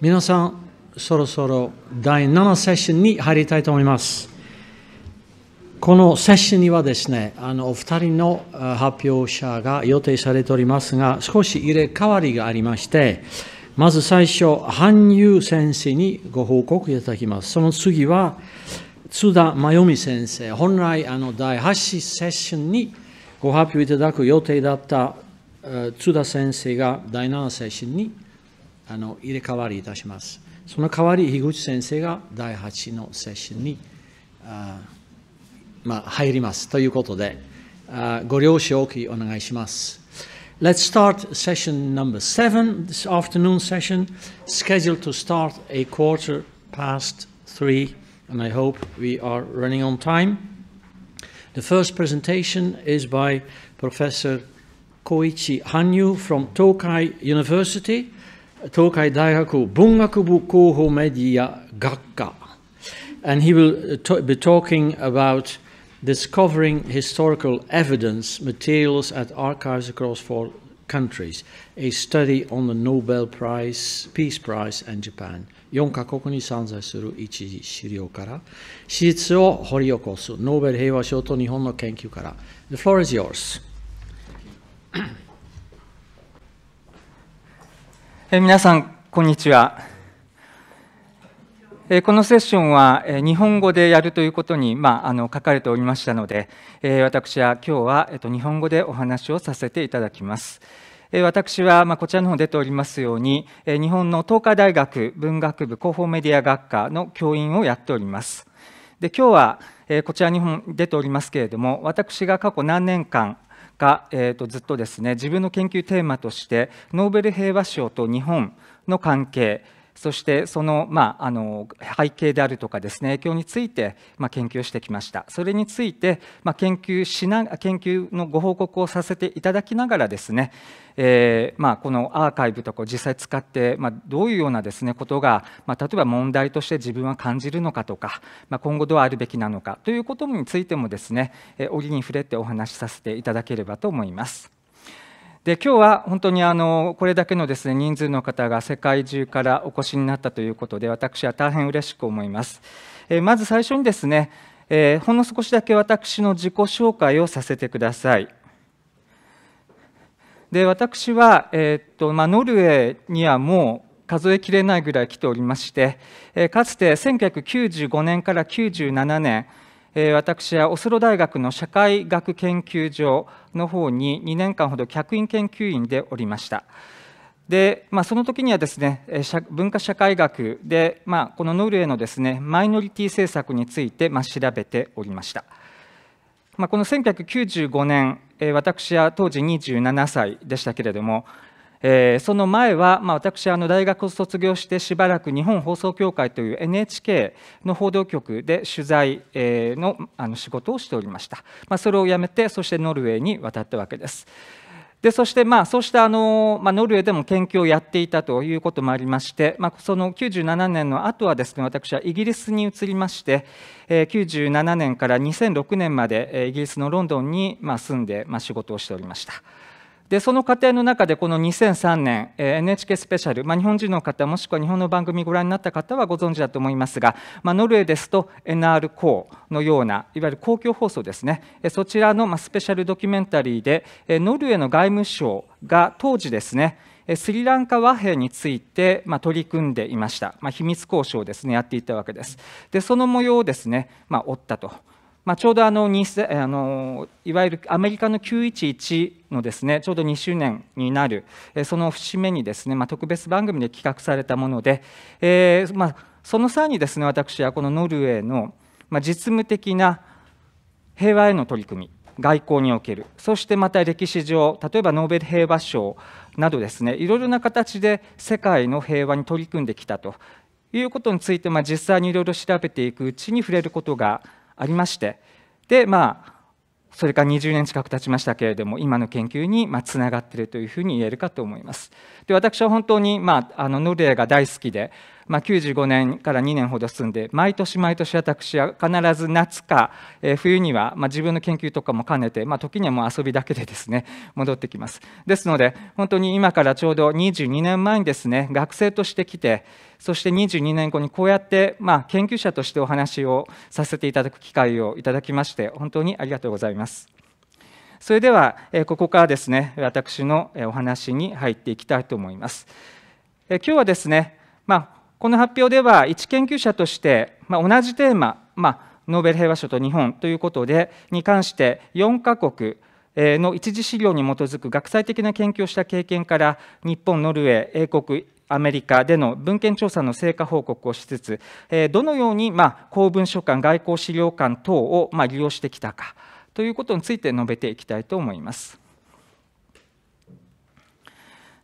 皆さん、そろそろ第7セッションに入りたいと思います。このセッションにはですね、あのお二人の発表者が予定されておりますが、少し入れ替わりがありまして、まず最初、韓優先生にご報告いただきます。その次は、津田真由美先生、本来あの第8セッションにご発表いただく予定だった津田先生が第7セッションにあの入れ替わりいたします。その代わり、樋口先生が第8のセッションにあ、まあ、入ります。ということで、あご了承をお願いします。Let's start session number seven, this afternoon session, scheduled to start a quarter past three, and I hope we are running on time. The first presentation is by Professor Koichi Hanyu from Tokai University. 東海大学文学部広報メディア学科 and he will be talking about discovering historical evidence materials at archives across four countries a study on the Nobel Prize Peace Prize and Japan 4カ国に散在する一資料から史実を掘り起こすノーベル平和賞と日本の研究から The floor is yours え皆さん、こんにちは。えこのセッションは、え日本語でやるということに、まあ、あの書かれておりましたので、え私は今日は、えっと、日本語でお話をさせていただきます。え私は、まあ、こちらの方出ておりますように、え日本の東海大学文学部広報メディア学科の教員をやっております。で今日は、えこちらに出ておりますけれども、私が過去何年間、が、えー、とずっとですね自分の研究テーマとしてノーベル平和賞と日本の関係そしてその,、まあ、あの背景であるとかですね影響について、ま研究してきましたそれについて、ま研究しな研究のご報告をさせていただきながらですね、えー、まあ、このアーカイブとかを実際使って、まあ、どういうようなですねことが、ま例えば問題として自分は感じるのかとか、ま今後どうあるべきなのかということについてもですね折に触れてお話しさせていただければと思います。で今日は本当にあのこれだけのです、ね、人数の方が世界中からお越しになったということで私は大変嬉しく思います。えまず最初にですね、えー、ほんの少しだけ私の自己紹介をさせてください。で私は、えー、っとまあ、ノルウェーにはもう数えきれないぐらい来ておりまして、えー、かつて1995年から97年私はオスロ大学の社会学研究所の方に2年間ほど客員研究員でおりました。でまあ、その時にはですね文化社会学で、まあ、このノルウェーのですねマイノリティ政策について、ま調べておりました、まあ、この1995年私は当時27歳でしたけれどもえー、その前は、まあ、私あの大学を卒業してしばらく日本放送協会という NHK の報道局で取材、えー、のあの仕事をしておりました、まあ、それを辞めてそしてノルウェーに渡ったわけです。でそしてまあそうしたあの、まあ、ノルウェーでも研究をやっていたということもありまして、まあ、その97年の後はですね私はイギリスに移りまして、えー、97年から2006年までイギリスのロンドンにまあ住んでまあ仕事をしておりました。でその過程の中でこの2003年 NHK スペシャル、まあ、日本人の方もしくは日本の番組ご覧になった方はご存知だと思いますが、まあ、ノルウェーですと NR ーのようないわゆる公共放送ですねそちらのスペシャルドキュメンタリーでノルウェーの外務省が当時ですねスリランカ和平について、取り組んでいました、まあ、秘密交渉をです、ね、やっていたわけです。でその模様をですね、まあ、追ったとまあ、ちょうどあのあのいわゆるアメリカの911のですねちょうど2周年になる、その節目にですね、まあ、特別番組で企画されたもので、えー、まあ、その際にですね私はこのノルウェーの、実務的な平和への取り組み外交におけるそしてまた歴史上例えばノーベル平和賞などですねいろいろな形で世界の平和に取り組んできたということについて、まあ、実際にいろいろ調べていくうちに触れることがありましてでまあそれから20年近く経ちましたけれども今の研究にまあつながっているというふうに言えるかと思います。で私は本当に、まあ、あのノルウェーが大好きでまあ、95年から2年ほど住んで毎年毎年私は必ず夏か、冬には、まあ、自分の研究とかも兼ねて、まあ、時にはもう遊びだけでですね 戻ってきますですので本当に今からちょうど22年前にですね学生として来てそして22年後にこうやって、まあ、研究者としてお話をさせていただく機会をいただきまして本当にありがとうございます。それでは、ここからですね、私のお話に入っていきたいと思います。今日はですね、まあ、この発表では、一研究者として、まあ、同じテーマ、まあ、ノーベル平和賞と日本ということで、に関して、4カ国の一次資料に基づく学際的な研究をした経験から、日本、ノルウェー、英国、アメリカでの文献調査の成果報告をしつつ、どのように、まあ、公文書館、外交資料館等を、まあ、利用してきたかということについて述べていきたいと思います。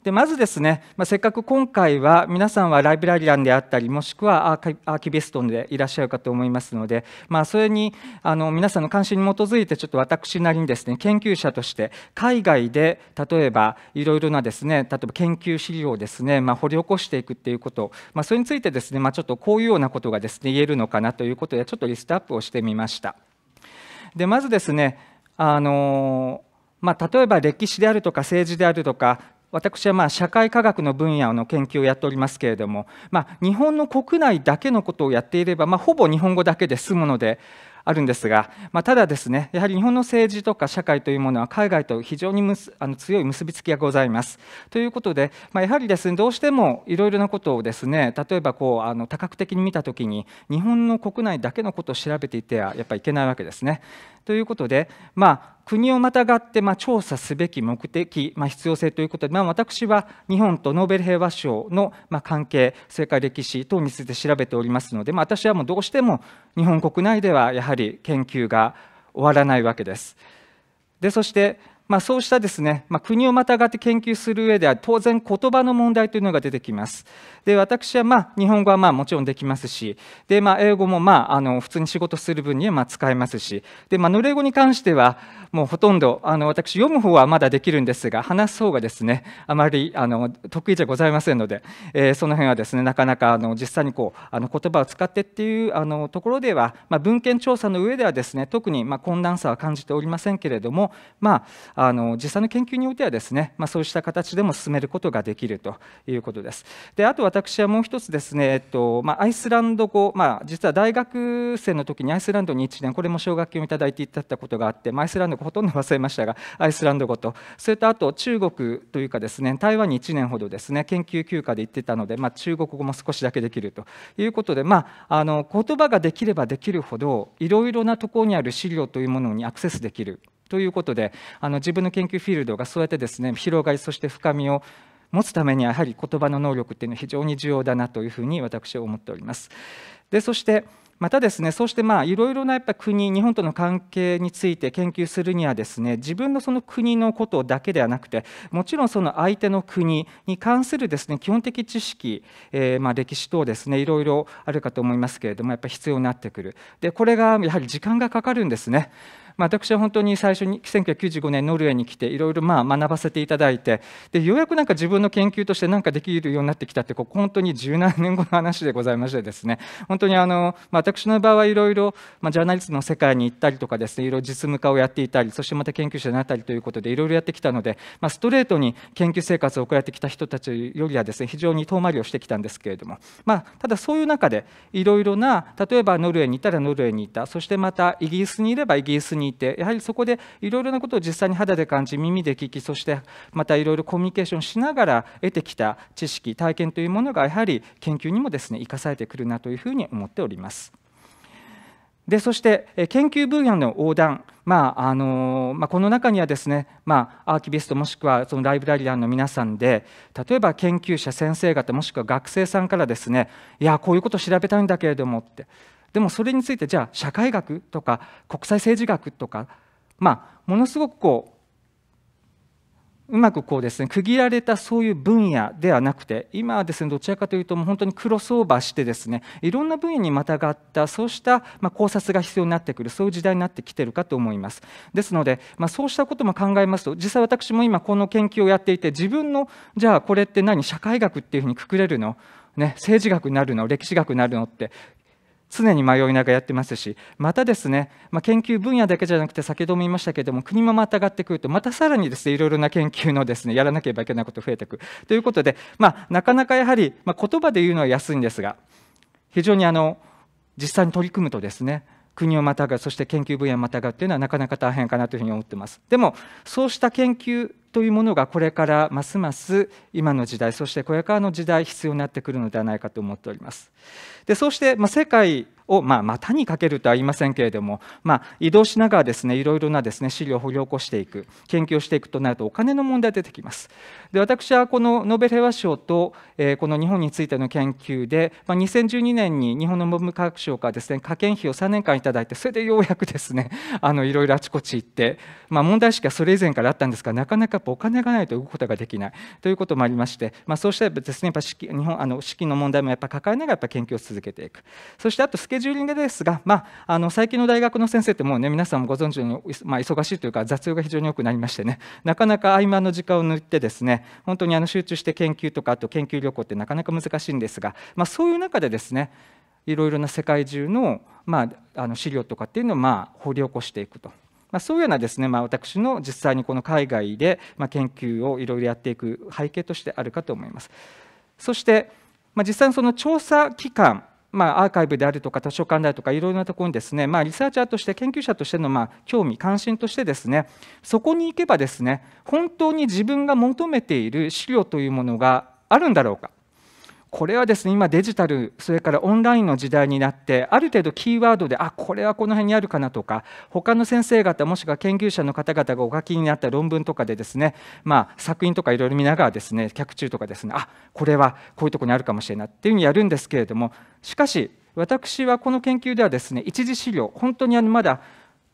でまずですね、まあ、せっかく今回は皆さんはライブラリアンであったりもしくはアーキビストでいらっしゃるかと思いますので、まあ、それにあの皆さんの関心に基づいてちょっと私なりにですね研究者として海外で例えばいろいろなですね例えば研究資料をですね、まあ、掘り起こしていくっていうこと、まあ、それについてですね、まあ、ちょっとこういうようなことがですね言えるのかなということでちょっとリストアップをしてみました。でまずですねあのまあ、例えば歴史であるとか政治であるとか私はまあ社会科学の分野の研究をやっておりますけれども、まあ、日本の国内だけのことをやっていれば、まあ、ほぼ日本語だけで済むのであるんですが、まあ、ただですねやはり日本の政治とか社会というものは海外と非常にむすあの強い結びつきがございます。ということで、まあ、やはりですねどうしてもいろいろなことをですね例えばこうあの多角的に見た時に日本の国内だけのことを調べていてはやっぱりいけないわけですね。ということで、まあ、国をまたがって、ま調査すべき目的、ま必要性ということで、ま私は日本とノーベル平和賞の、ま関係、それから歴史等について調べておりますので、ま私はもうどうしても日本国内ではやはり研究が終わらないわけです。でそしてまあ、そうしたですね、まあ、国をまたがって研究する上では当然言葉の問題というのが出てきます。で私はまあ日本語はまあもちろんできますしで、まあ、英語もまああの普通に仕事する分にはまあ使えますしで、まあ、ノルウェー語に関してはもうほとんどあの私読む方はまだできるんですが話す方がですねあまりあの得意じゃございませんので、えー、その辺はですねなかなかあの実際にこうあの言葉を使ってっていうあのところでは、まあ、文献調査の上ではですね特にまあ困難さは感じておりませんけれども、まあ、あの実際の研究においてはですね、まあ、そうした形でも進めることができるということです。であと私はもう一つですね、えっとまあ、アイスランド語、まあ、実は大学生の時にアイスランドに1年これも奨学金をいただいていただいたことがあって、まあ、アイスランド語ほとんど忘れましたがアイスランド語とそれとあと中国というかですね台湾に1年ほどですね研究休暇で行ってたので、まあ、中国語も少しだけできるということで、まあ、あの言葉ができればできるほどいろいろなところにある資料というものにアクセスできるということであの自分の研究フィールドがそうやってですね広がりそして深みを持つためにはやはり言葉の能力っていうのは非常に重要だなというふうに私は思っております。でそしてまたですねそうしてまあいろいろなやっぱ国日本との関係について研究するにはですね自分のその国のことだけではなくてもちろんその相手の国に関するですね基本的知識、えー、まあ歴史等ですねいろいろあるかと思いますけれどもやっぱり必要になってくるでこれがやはり時間がかかるんですね。まあ、私は本当に最初に1995年ノルウェーに来ていろいろまあ学ばせていただいてでようやくなんか自分の研究として何かできるようになってきたってここ本当に十何年後の話でございましてですね本当にあの、まあ、私の場合はいろいろ、まあ、ジャーナリストの世界に行ったりとかですねいろいろ実務家をやっていたりそしてまた研究者になったりということでいろいろやってきたので、まあ、ストレートに研究生活を送られてきた人たちよりはですね非常に遠回りをしてきたんですけれども、まあ、ただそういう中でいろいろな例えばノルウェーにいたらノルウェーにいたそしてまたイギリスにいればイギリスににいてやはりそこでいろいろなことを実際に肌で感じ耳で聞きそしてまたいろいろコミュニケーションしながら得てきた知識体験というものがやはり研究にもですね生かされてくるなというふうに思っております。でそして研究分野の横断、まああのまあ、この中にはですね、まあ、アーキビストもしくはそのライブラリアンの皆さんで例えば研究者先生方もしくは学生さんからですねいやこういうこと調べたいんだけれどもってでもそれについてじゃあ社会学とか国際政治学とか、まあ、ものすごくこううまくこうですね区切られたそういう分野ではなくて今はですねどちらかというともう本当にクロスオーバーしてですねいろんな分野にまたがったそうしたま考察が必要になってくるそういう時代になってきているかと思いますですのでまそうしたことも考えますと実際私も今この研究をやっていて自分のじゃあこれって何社会学っていうふうにくくれるのね、政治学になるの歴史学になるのって常に迷いながらやってますしまたですね、まあ、研究分野だけじゃなくて先ほども言いましたけれども国もまた上がってくるとまたさらにですねいろいろな研究のですねやらなければいけないこと増えていくということで、まあ、なかなかやはり、まあ、言葉で言うのは安いんですが非常にあの実際に取り組むとですね国をまたがそして研究分野をまたがうというのはなかなか大変かなというふうに思ってます。でもそうした研究というものがこれからますます今の時代そしてこれからの時代必要になってくるのではないかと思っております。でそうして、まあ、世界を、まあ、股にかけるとは言いませんけれども、まあ、移動しながらですねいろいろなですね資料を掘り起こしていく研究をしていくとなるとお金の問題が出てきますで私はこのノーベル平和賞と、えー、この日本についての研究で、まあ、2012年に日本の文部科学省からですね科研費を3年間いただいてそれでようやくですねあのいろいろあちこち行って、まあ、問題意識はそれ以前からあったんですがなかなかお金がないと動くことができないということもありまして、まあ、そうしたらですねやっぱ資金日本あの資金の問題もやっぱ抱えながらやっぱ研究を続けていくそしてあとスケケジューリングですが、まあ、あの最近の大学の先生ってもうね皆さんもご存知のように、まあ、忙しいというか雑用が非常に多くなりましてねなかなか合間の時間を抜いてですね本当にあの集中して研究とかあと研究旅行ってなかなか難しいんですが、まあ、そういう中でですねいろいろな世界中の,、まあ、あの資料とかっていうのをまあ掘り起こしていくと。まあ、そういうようなですね、まあ、私の実際にこの海外で、ま研究をいろいろやっていく背景としてあるかと思います。そして、まあ、実際にその調査機関まあ、アーカイブであるとか図書館であるとかいろいろなところにですね、まあ、リサーチャーとして研究者としてのまあ興味関心としてですねそこに行けばですね本当に自分が求めている資料というものがあるんだろうかこれはですね今デジタルそれからオンラインの時代になってある程度キーワードであこれはこの辺にあるかなとか他の先生方もしくは研究者の方々がお書きになった論文とかでですねまあ作品とかいろいろ見ながらですね脚注とかですねあこれはこういうとこにあるかもしれないっていうふうにやるんですけれどもしかし私はこの研究ではですね一次資料本当にあのまだ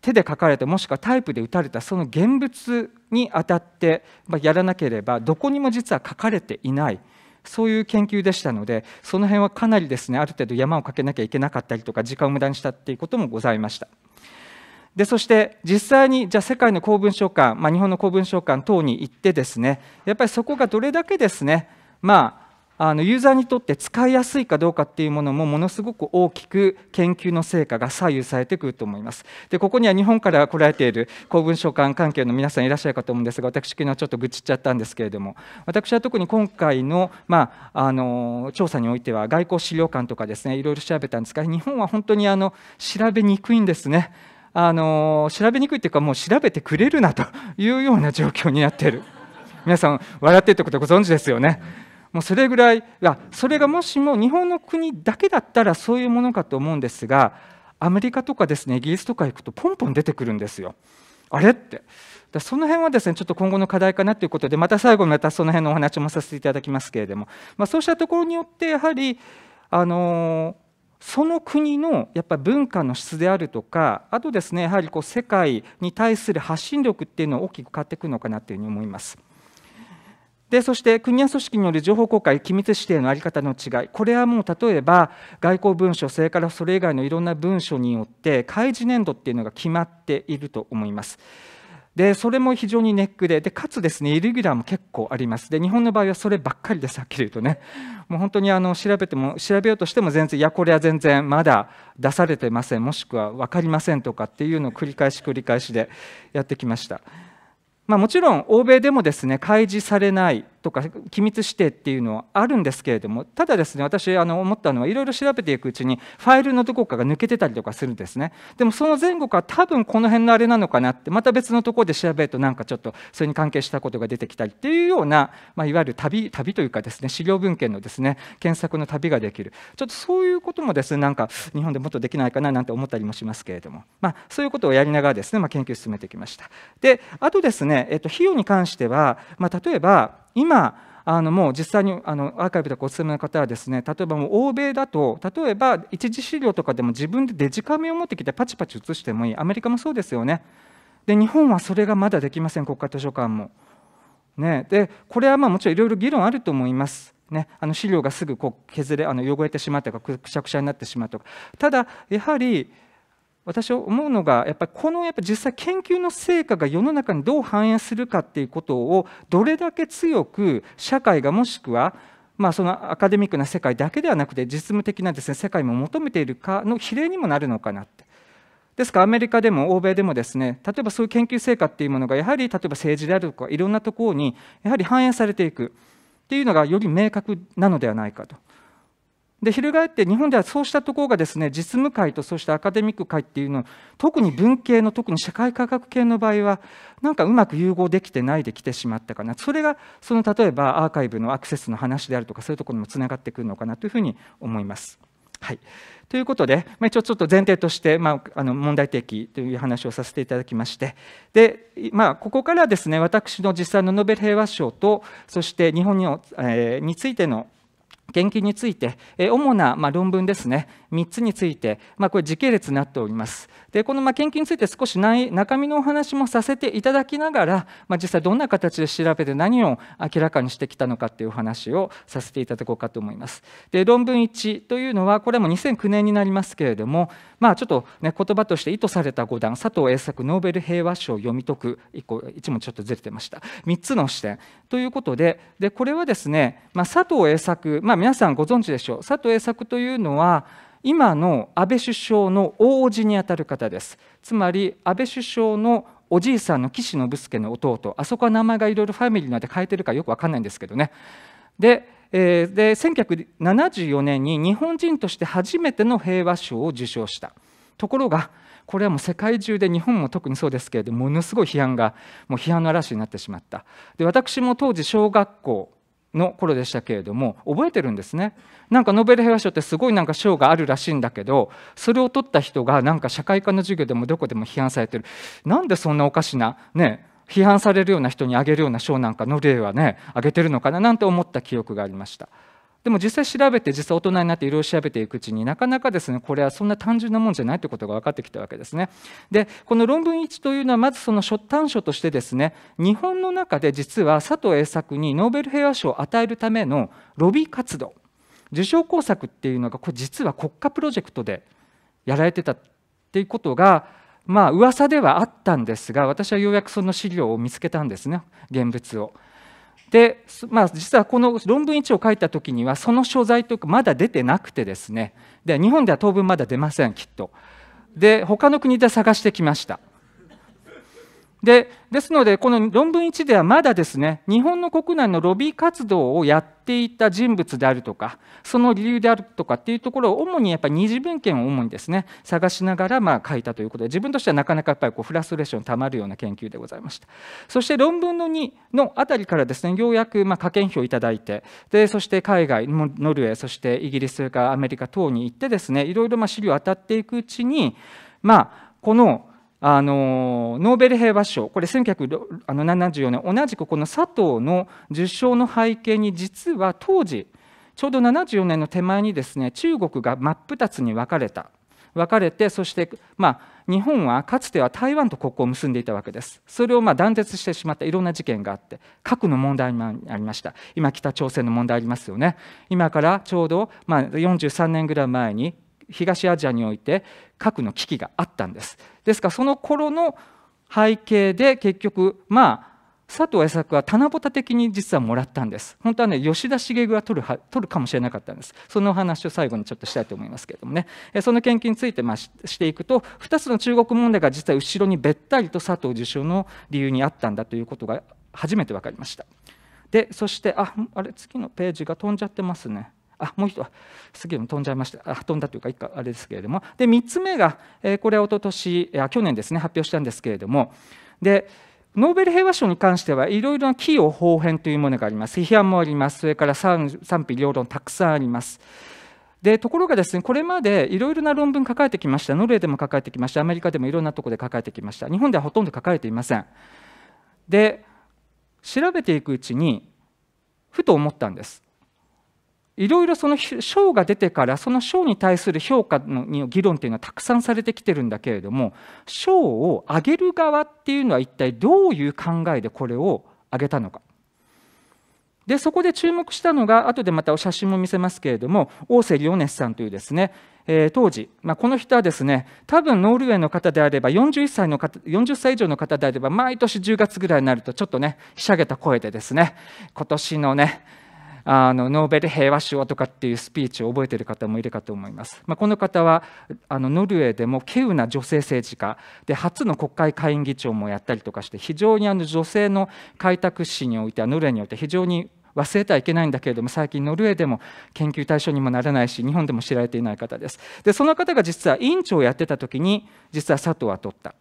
手で書かれてもしくはタイプで打たれたその現物に当たってやらなければどこにも実は書かれていない。そういう研究でしたのでその辺はかなりですねある程度山をかけなきゃいけなかったりとか時間を無駄にしたっていうこともございました。でそして実際にじゃあ世界の公文書館、まあ、日本の公文書館等に行ってですねやっぱりそこがどれだけですねまああのユーザーにとって使いやすいかどうかっていうものもものすごく大きく研究の成果が左右されてくると思います。でここには日本から来られている公文書館関係の皆さんいらっしゃるかと思うんですが私昨日ちょっと愚痴っちゃったんですけれども私は特に今回の,、まあ、あの調査においては外交資料館とかですねいろいろ調べたんですが日本は本当にあの調べにくいんですね。あの調べにくいというかもう調べてくれるなというような状況になっている皆さん笑っているということご存知ですよね。もうそれぐらいがそれがもしも日本の国だけだったらそういうものかと思うんですがアメリカとかですねイギリスとか行くとポンポン出てくるんですよ。あれってその辺はですねちょっと今後の課題かなということでまた最後またその辺のお話もさせていただきますけれども、まあ、そうしたところによってやはりあのその国のやっぱ文化の質であるとかあとですねやはりこう世界に対する発信力っていうのを大きく変わってくるのかなというふうに思います。でそして国や組織による情報公開、機密指定の在り方の違い、これはもう例えば外交文書、それからそれ以外のいろんな文書によって、開示年度っていうのが決まっていると思います。でそれも非常にネックででかつですねイレギュラーも結構ありますで日本の場合はそればっかりですはっきり言うとねもう本当にあの調べても調べようとしても全然いやこれは全然まだ出されてませんもしくは分かりませんとかっていうのを繰り返し繰り返しでやってきました。まあ、もちろん欧米でもですね開示されないとか機密指定っていうのはあるんですけれどもただですね私あの思ったのはいろいろ調べていくうちにファイルのどこかが抜けてたりとかするんですねでもその前後から多分この辺のあれなのかなってまた別のところで調べるとなんかちょっとそれに関係したことが出てきたりっていうような、まあ、いわゆる旅旅というかですね資料文献のですね検索の旅ができるちょっとそういうこともですねなんか日本でもっとできないかななんて思ったりもしますけれども、まあ、そういうことをやりながらですね、まあ、研究進めてきましたであとですね、えっと、費用に関しては、まあ、例えば今あのもう実際にあのアーカイブとかお勧めの方はですね例えばもう欧米だと例えば一次資料とかでも自分でデジカメを持ってきてパチパチ写してもいいアメリカもそうですよねで日本はそれがまだできません国家図書館も、ね、でこれはまあもちろんいろいろ議論あると思いますね、あの資料がすぐこう削れあの汚れてしまったかくしゃくしゃになってしまうとかただやはり私は思うのがやっぱりこのやっぱ実際研究の成果が世の中にどう反映するかっていうことをどれだけ強く社会がもしくはまあ、そのアカデミックな世界だけではなくて実務的なです、ね、世界も求めているかの比例にもなるのかなって。ですからアメリカでも欧米でもですね例えばそういう研究成果っていうものがやはり例えば政治であるとかいろんなところにやはり反映されていくっていうのがより明確なのではないかと。で翻って日本ではそうしたところがですね実務界とそうしたアカデミック界っていうの特に文系の特に社会科学系の場合はなんかうまく融合できてないできてしまったかなそれがその例えばアーカイブのアクセスの話であるとかそういうところにもつながってくるのかなというふうに思います。はい、ということで、まあ、一応ちょっと前提として、まあ、あの問題提起という話をさせていただきましてで、まあ、ここからですね私の実際のノーベル平和賞とそして日本に,、えー、についての研究について、主な、論文ですね、3つについて、まあ、これ時系列になっております。でこのまあ研究について少し中身のお話もさせていただきながら、まあ、実際どんな形で調べて何を明らかにしてきたのかっていうお話をさせていただこうかと思います。で論文1というのはこれも2009年になりますけれども、まあ、ちょっと、ね、言葉として意図された5段佐藤栄作ノーベル平和賞を読み解く1個1問ちょっとずれてました3つの視点ということででこれはですね、まあ、佐藤栄作、まあ、皆さんご存知でしょう佐藤栄作というのは今の安倍首相の王子にあたる方です。つまり安倍首相のおじいさんの岸信介の弟、あそこは名前がいろいろファミリーなんて変えてるかよく分かんないんですけどね。で、えー、で1974年に日本人として初めての平和賞を受賞した。ところが、これはもう世界中で日本も特にそうですけれどもものすごい批判がもう批判の嵐になってしまったで私も当時小学校の頃でしたけれども覚えてるんですねなんかノーベル平和賞ってすごいなんか賞があるらしいんだけどそれを取った人がなんか社会科の授業でもどこでも批判されてるなんでそんなおかしなね批判されるような人にあげるような賞なんかの例はねあげてるのかななんて思った記憶がありましたでも実際調べて実際大人になっていろいろ調べていくうちになかなかですねこれはそんな単純なもんじゃないということが分かってきたわけですね。でこの論文1というのはまずその初短所としてですね日本の中で実は佐藤栄作にノーベル平和賞を与えるためのロビー活動受賞工作っていうのがこれ実は国家プロジェクトでやられてたっていうことがまあ噂ではあったんですが私はようやくその資料を見つけたんですね現物を。で、まあ、実はこの論文1を書いた時にはその所在というかまだ出てなくてですねで日本では当分まだ出ませんきっとで他の国で探してきましたでですので、この論文1ではまだですね日本の国内のロビー活動をやっていた人物であるとか、その理由であるとかっていうところを主にやっぱり二次文献を主にですね探しながらまあ書いたということで、自分としてはなかなかやっぱりこうフラストレーションたまるような研究でございました。そして論文の2のあたりからですねようやくまあ票をいただいて、でそして海外、ノルウェー、そしてイギリス、それからアメリカ等に行って、ですねいろいろまあ資料を当たっていくうちに、まあ、このあのノーベル平和賞これ1974年同じくこの佐藤の受賞の背景に実は当時ちょうど74年の手前にですね中国が真っ二つに分かれた分かれてそしてまあ日本はかつては台湾と国交を結んでいたわけですそれをま断絶してしまったいろんな事件があって核の問題もありました今北朝鮮の問題ありますよね今からちょうどま43年ぐらい前に東アジアにおいて核の危機があったんですですからその頃の背景で結局まあ佐藤栄作はぼた的に実はもらったんです本当はね吉田茂が取る取るかもしれなかったんですその話を最後にちょっとしたいと思いますけれどもねその研究についてまししていくと2つの中国問題が実は後ろにべったりと佐藤首相の理由にあったんだということが初めて分かりましたでそしてああれ次のページが飛んじゃってますねあもう一すげえ飛んじゃいましたあ飛んだというか一回あれですけれどもで3つ目が、えー、これは一昨年あ去年ですね発表したんですけれどもでノーベル平和賞に関してはいろいろな企業法編というものがあります批判もありますそれから賛否両論たくさんあります。でところがですねこれまでいろいろな論文書かれてきましたノルウェーでも書かれてきましたアメリカでもいろんなところで書かれてきました日本ではほとんど書かれていませんで調べていくうちにふと思ったんですいろいろその賞が出てからその賞に対する評価の議論というのはたくさんされてきてるんだけれども賞を上げる側っていうのは一体どういう考えでこれを上げたのか。でそこで注目したのが後でまたお写真も見せますけれども大瀬リオネスさんというですね、えー、当時、まあ、この人はですね多分ノルウェーの方であれば41歳の方40歳以上の方であれば毎年10月ぐらいになるとちょっとねひしゃげた声でですね今年のねあのノーベル平和賞とかっていうスピーチを覚えてる方もいるかと思います。まあ、この方はあのノルウェーでも稀有な女性政治家で初の国会下院議長もやったりとかして非常にあの女性の開拓史においてはノルウェーにおいて非常に忘れてはいけないんだけれども最近ノルウェーでも研究対象にもならないし日本でも知られていない方ですでその方が実は委員長をやってた時に実は佐藤は取った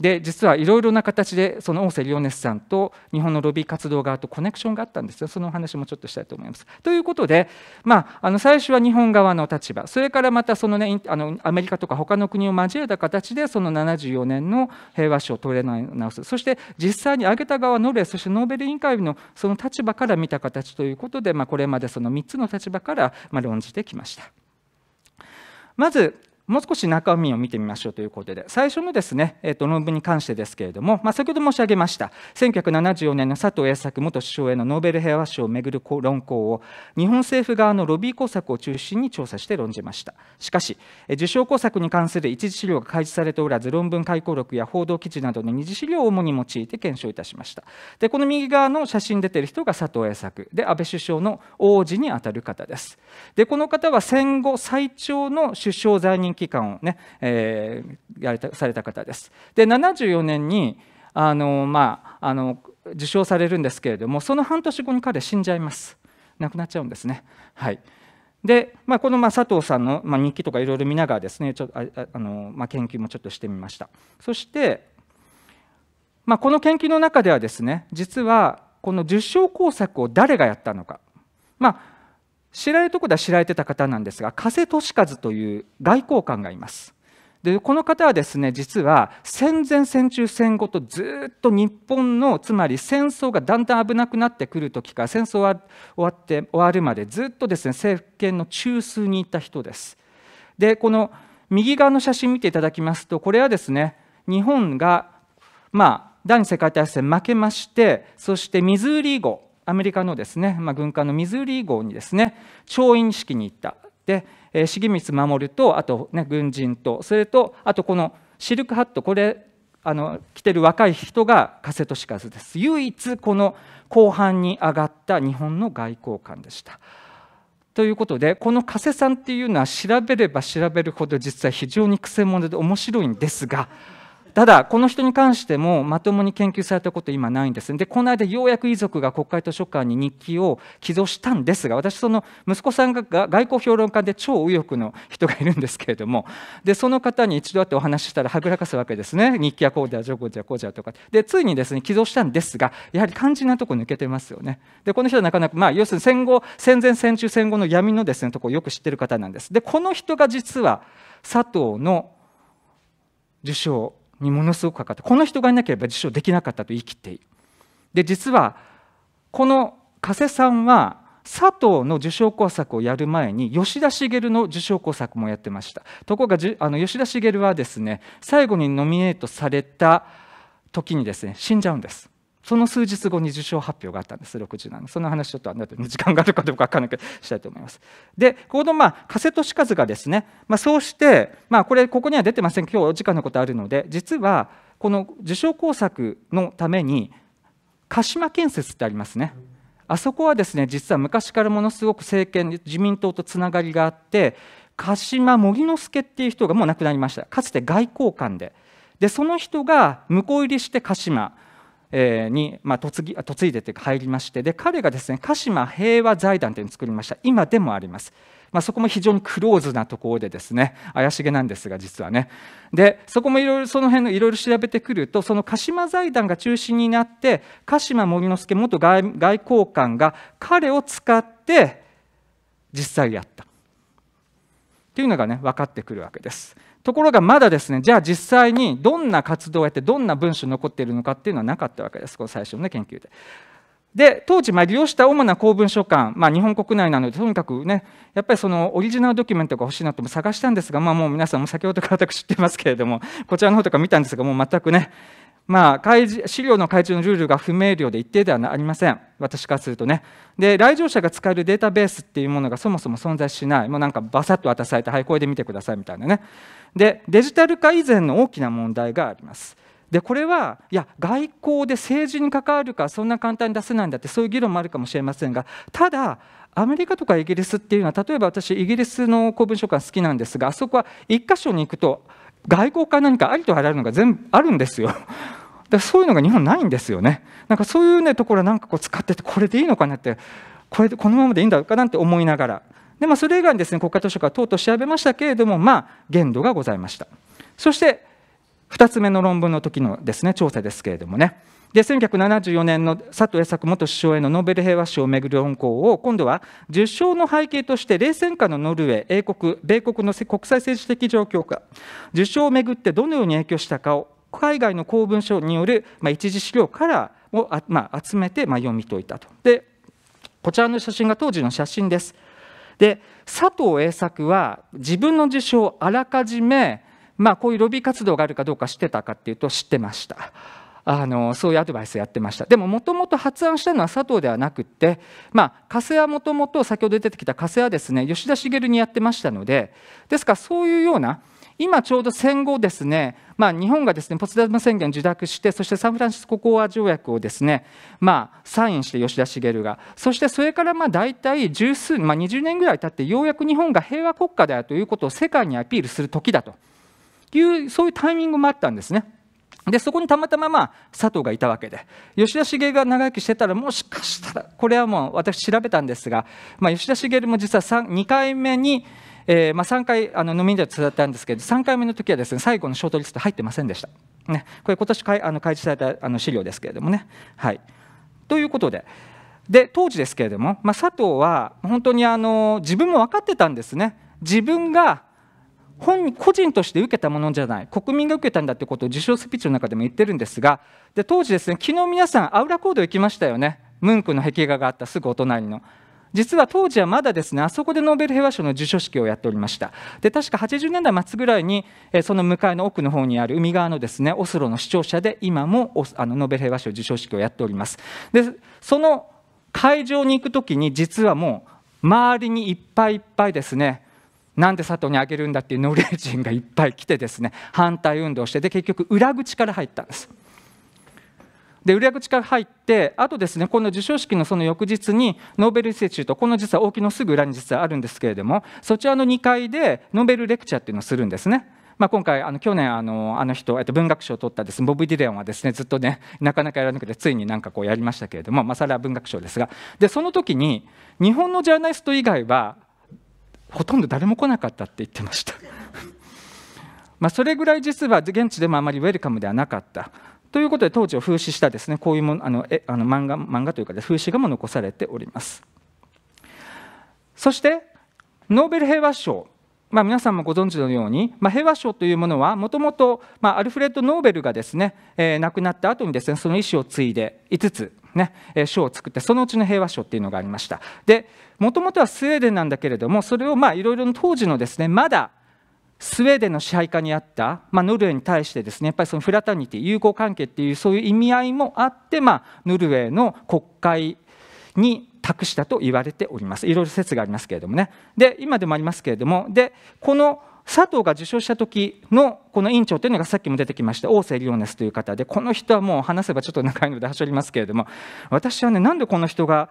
で実はいろいろな形でその大瀬リオネスさんと日本のロビー活動側とコネクションがあったんですよそのお話もちょっとしたいと思います。ということで、まあ、あの最初は日本側の立場それからまたその、ね、あのアメリカとか他の国を交えた形でその74年の平和史を取り直すそして実際に挙げた側ノルーそしてノーベル委員会のその立場から見た形ということで、まあ、これまでその3つの立場からま論じてきました。まずもう少し中身を見てみましょうということで最初のですね、えー、と論文に関してですけれども、まあ、先ほど申し上げました1974年の佐藤栄作元首相へのノーベル平和賞をめぐる論考を日本政府側のロビー工作を中心に調査して論じましたしかし受賞工作に関する一次資料が開示されておらず論文回顧録や報道記事などの二次資料を主に用いて検証いたしましたでこの右側の写真出てる人が佐藤栄作で安倍首相の王子にあたる方ですでこの方は戦後最長の首相在任期間をね、えー、やれたされた方です。で74年にあの、まあ、あの受賞されるんですけれどもその半年後に彼死んじゃいます。亡くなっちゃうんですね。はいで、まあ、このま佐藤さんのま日記とかいろいろ見ながらですねちょああの、まあ、研究もちょっとしてみましたそして、まあ、この研究の中ではですね実はこの受賞工作を誰がやったのか、まあ、知られるとこでは知られてた方なんですが加瀬俊和という外交官がいます。でこの方はですね実は戦前戦中戦後とずっと日本のつまり戦争がだんだん危なくなってくる時から戦争は終わって終わるまでずっとですね政権の中枢にいた人です。でこの右側の写真見ていただきますとこれはですね日本がまあ第二次世界大戦負けましてそしてミズーリー号アメリカのですね、まあ、軍艦のミズーリー号にですね調印式に行ったで重光守とあと、ね、軍人とそれとあとこのシルクハットこれあの着てる若い人が加瀬利和です唯一この後半に上がった日本の外交官でした。ということでこの加瀬さんっていうのは調べれば調べるほど実は非常にくせ者で面白いんですが。ただ、この人に関してもまともに研究されたこと今ないんです。で、この間ようやく遺族が国会図書館に日記を寄贈したんですが、私、その息子さんが外交評論家で超右翼の人がいるんですけれども、で、その方に一度会ってお話ししたらはぐらかすわけですね。日記はこうだ、ジョコじゃこうじゃとか。で、ついにですね、寄贈したんですが、やはり肝心なとこ抜けてますよね。で、この人はなかなか、まあ、要するに戦後、戦前、戦中、戦後の闇のですね、とこをよく知ってる方なんです。で、この人が実は佐藤の受賞にものすごくかかってこの人がいなければ辞書できなかったと言い切っているで実はこの加瀬さんは佐藤の受賞工作をやる前に吉田茂の受賞工作もやってましたところがあの吉田茂はですね最後にノミネートされた時にですね死んじゃうんですその数日後に受賞発表があったんです67年その話ちょっと時間があるかどうか分からなきゃしたいと思いますでこのまあ加瀬利和がですね、まあ、そうしてまあこれここには出てません今日お時間のことあるので実はこの受賞工作のために鹿島建設ってありますねあそこはですね実は昔からものすごく政権自民党とつながりがあって鹿島森之助っていう人がもう亡くなりましたかつて外交官ででその人が向こう入りして鹿島に、まあ、ぎいでというか入りましてで彼がですね鹿島平和財団というのを作りました今でもあります。まあ、そこも非常にクローズなところでですね怪しげなんですが実はねでそこもいろいろその辺のいろいろ調べてくるとその鹿島財団が中心になって鹿島守之助元外交官が彼を使って実際やったというのがね分かってくるわけです。ところがまだですねじゃあ実際にどんな活動をやってどんな文書残っているのかっていうのはなかったわけですこの最初の、ね、研究で。で当時、まあ、利用した主な公文書館、まあ、日本国内なのでとにかくねやっぱりそのオリジナルドキュメントが欲しいなとも探したんですが、まあ、もう皆さんも先ほどから私知ってますけれどもこちらの方とか見たんですがもう全くねまあ、開示資料の開示のルールが不明瞭で一定ではありません、私からするとね。で、来場者が使えるデータベースっていうものがそもそも存在しない、もうなんかバサッと渡されて、はい、これで見てくださいみたいなね。で、デジタル化以前の大きな問題があります。でこれはいや外交で政治に関わるかそんな簡単に出せないんだってそういう議論もあるかもしれませんがただアメリカとかイギリスっていうのは例えば私イギリスの公文書館好きなんですがあそこは1箇所に行くと外交か何かありとあらゆるのが全部あるんですよ。だそういうのが日本ないんですよね。なんかそういう、ね、ところなんかこう使っててこれでいいのかなってこれでこのままでいいんだろうかなんて思いながらで、まあ、それ以外にですね国家図書館等々調べましたけれどもまあ限度がございました。そして2つ目の論文の時のですね調査ですけれどもねで1974年の佐藤栄作元首相へのノーベル平和賞をめぐる論考を今度は受賞の背景として冷戦下のノルウェー英国米国の国際政治的状況下受賞をめぐってどのように影響したかを海外の公文書による、一次資料からを集めて、読み解いたとでこちらの写真が当時の写真ですで佐藤栄作は自分の受賞をあらかじめまあ、こういうロビー活動があるかどうか知ってたかっていうと知ってました。あのそういうアドバイスやってましたでももともと発案したのは佐藤ではなくってまあ加瀬はもともと先ほど出てきた加瀬はですね吉田茂にやってましたのでですからそういうような今ちょうど戦後ですね、まあ、日本がですねポツダム宣言を受諾してそしてサンフランシスコ講和条約をですね、まあ、サインして吉田茂がそしてそれからまあ大体十数、まあ、20年ぐらい経ってようやく日本が平和国家であるということを世界にアピールする時だと。いうそういうタイミングもあったんですね。でそこにたまたままあ佐藤がいたわけで吉田茂が長生きしてたらもしかしたらこれはもう私調べたんですが、まあ、吉田茂も実は2回目に、えー、まあ3回あの飲みで伝ったんですけど3回目の時はですね最後のショートリスト入ってませんでした。ね、これ今年かいあの開示されたあの資料ですけれどもね。はい、ということで。で当時ですけれども、まあ、佐藤は本当にあの自分も分かってたんですね自分が本個人として受けたものじゃない国民が受けたんだということを受賞スピーチの中でも言ってるんですがで当時ですね昨日皆さんアウラコード行きましたよねムンクの壁画があったすぐお隣の。実は当時はまだですねあそこでノーベル平和賞の授賞式をやっておりましたで確か80年代末ぐらいにその向かいの奥の方にある海側のですねオスロの視聴者で今もあのノーベル平和賞授賞式をやっておりますでその会場に行くときに実はもう周りにいっぱいいっぱいですねなんで佐藤にあげるんだっていうノルウェー人がいっぱい来てですね反対運動してで結局裏口から入ったんです。で裏口から入ってあとですねこの授賞式のその翌日にノーベルインとテうと。この実は大きのすぐ裏に実はあるんですけれどもそちらの2階でノーベルレクチャーっていうのをするんですね。まあ、今回あの去年あのあの人、えっと、文学賞を取ったです、ね、ボブ・ディレンはですねずっとねなかなかやらなくてついになんかこうやりましたけれども、まあ、それは文学賞ですがでその時に日本のジャーナリスト以外はほとんど誰も来なかったって言ってました まそれぐらい実は現地でもあまりウェルカムではなかったということで当時を風刺したですねこういうもあのえあの漫画漫画というか風刺画も残されておりますそしてノーベル平和賞まあ、皆さんもご存知のように、まあ、平和賞というものはもともとアルフレッド・ノーベルがですね、えー、亡くなった後にですねその意思を継いで5つね、賞を作ってそのうちの平和賞っていうのがありましたでもともとはスウェーデンなんだけれどもそれをまあいろいろ当時のですねまだスウェーデンの支配下にあった、まあ、ノルウェーに対してですねやっぱりそのフラタニティ友好関係っていうそういう意味合いもあって、まあ、ノルウェーの国会に託したと言われておりますいろいろ説がありますけれどもねで今でもありますけれどもでこの佐藤が受賞した時のこの委員長というのがさっきも出てきました大瀬リオネスという方でこの人はもう話せばちょっと長いので端折りますけれども私はねなんでこの人が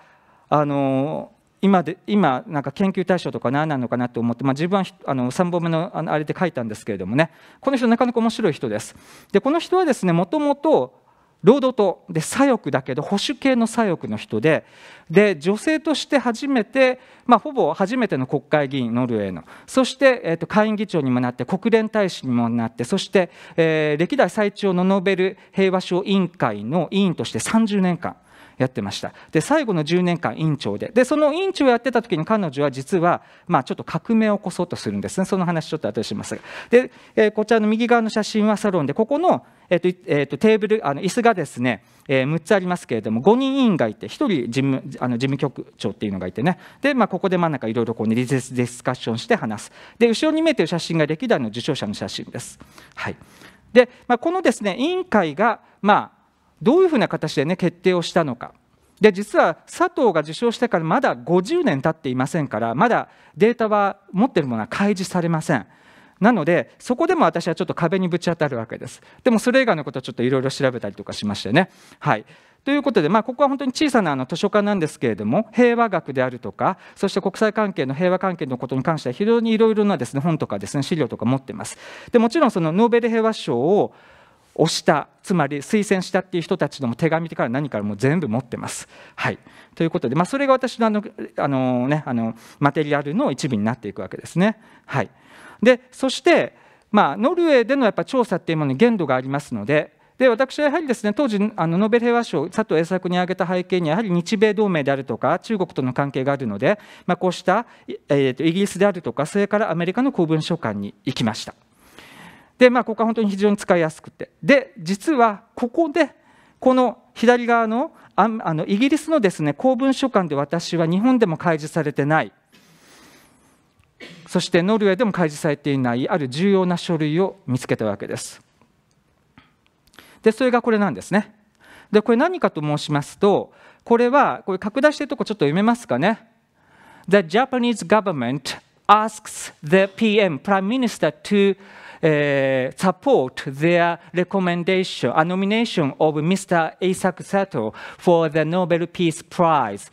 あの今で今なんか研究対象とか何なのかなと思って、まあ、自分はあの3本目のあれで書いたんですけれどもねこの人なかなか面白い人ですでこの人はですねもともと労働党で左翼だけど保守系の左翼の人でで女性として初めて、まあ、ほぼ初めての国会議員ノルウェーのそして、えーと、下院議長にもなって国連大使にもなってそして、えー、歴代最長のノーベル平和賞委員会の委員として30年間やってましたで最後の10年間委員長ででその委員長をやってた時に彼女は実は、まあ、ちょっと革命を起こそうとするんですねその話ちょっと後でしますで、えー、こちらの右側の写真はサロンでここの、えーとえーと、テーブルあの椅子がですね、えー、6つありますけれども5人委員がいて1人事務あの事務局長っていうのがいてねで、まあ、ここで真ん中、いろいろこう、ディスカッションして話すで後ろに見えてる写真が歴代の受賞者の写真です。はいでまあ、このです、ね、委員会が、まあどういうふうな形で、ね、決定をしたのか。で実は佐藤が受賞してからまだ50年経っていませんからまだデータは持っているものは開示されませんなのでそこでも私はちょっと壁にぶち当たるわけですでもそれ以外のことはちょっといろいろ調べたりとかしましてねはいということで、まあ、ここは本当に小さなあの図書館なんですけれども平和学であるとかそして国際関係の平和関係のことに関しては非常にいろいろなです、ね、本とかです、ね、資料とか持ってますでもちろんそのノーベル平和賞を押したつまり推薦したっていう人たちの手紙から何からも全部持ってます。はい、ということで、まあ、それが私のあのあの、ね、あのマテリアルの一部になっていくわけですね。はい、でそして、まあ、ノルウェーでのやっぱ調査っていうものに限度がありますのでで私はやはりですね当時あのノーベル平和賞佐藤栄作に挙げた背景にやはり日米同盟であるとか中国との関係があるので、まあ、こうした、えーとイギリスであるとかそれからアメリカの公文書館に行きました。でまあここは本当に非常に使いやすくてで実はここでこの左側のあのイギリスのですね公文書館で私は日本でも開示されてないそしてノルウェーでも開示されていないある重要な書類を見つけたわけですでそれがこれなんですねでこれ何かと申しますとこれはこれ拡大してるとこちょっと読めますかね The Japanese government asks the PM Prime Minister to uh, support their recommendation, a nomination of Mr. Isaac Sato for the Nobel Peace Prize.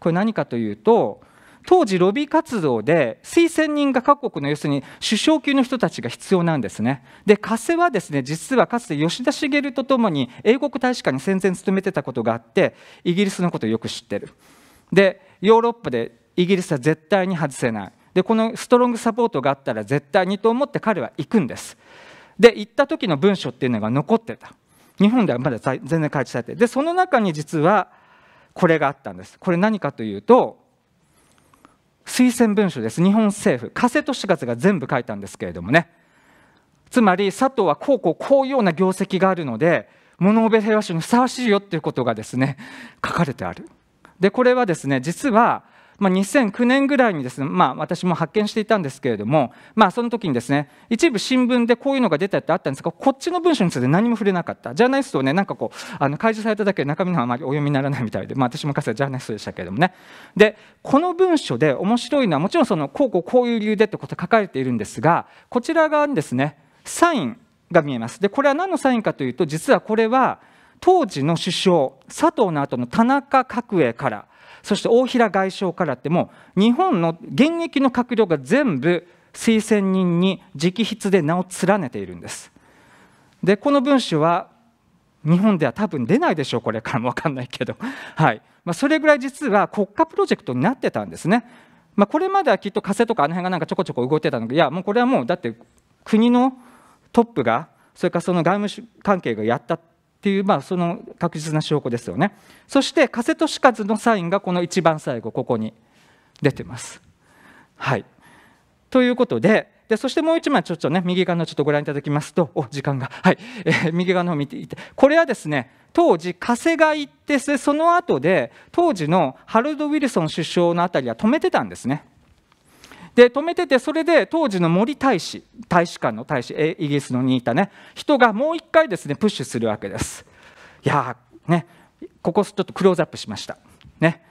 これ何かというと、当時ロビー活動で推薦人が各国の要するに首相級の人たちが必要なんですね。で、加瀬はですね、実はかつて吉田茂とともに英国大使館に戦前勤めてたことがあって、イギリスのことをよく知ってる。で、ヨーロッパでイギリスは絶対に外せない。でこのストロングサポートがあったら絶対にと思って彼は行くんですで行った時の文書っていうのが残ってた日本ではまだ全然開示されてでその中に実はこれがあったんですこれ何かというと推薦文書です日本政府加瀬利勝が全部書いたんですけれどもねつまり佐藤はこうこうこういうような業績があるので物部平和賞にふさわしいよっていうことがですね書かれてあるでこれはですね実はまあ、2009年ぐらいにですね、まあ、私も発見していたんですけれども、まあ、その時にですね一部新聞でこういうのが出たってあったんですがこっちの文章について何も触れなかったジャーナリストをねなんかこうあの開示されただけで中身のあまりお読みにならないみたいで、まあ、私もかつてジャーナリストでしたけれどもねでこの文書で面白いのはもちろんそのこうこうこういう理由でってこと書かれているんですがこちら側にですねサインが見えますでこれは何のサインかというと実はこれは当時の首相佐藤の後の田中角栄からそして大平外相からっても日本の現役の閣僚が全部推薦人に直筆で名を連ねているんです。でこの文書は日本では多分出ないでしょうこれからも分かんないけど、はいまあ、それぐらい実は国家プロジェクトになってたんですね。まあ、これまではきっと火星とかあの辺がなんかちょこちょこ動いてたのがいやもうこれはもうだって国のトップがそれからその外務関係がやったっていう、まあ、その確実な証拠ですよねそして加瀬利和のサインがこの一番最後ここに出てます。はいということででそしてもう一枚ちょっとね右側のちょっとご覧いただきますとお時間がはい、えー、右側の方見ていてこれはですね当時加瀬が行ってその後で当時のハルド・ウィルソン首相の辺りは止めてたんですねで止めててそれで当時の森大使大使館の大使イギリスのにいた、ね、人がもう一回ですねプッシュするわけですいやねここちょっとクローズアップしましたね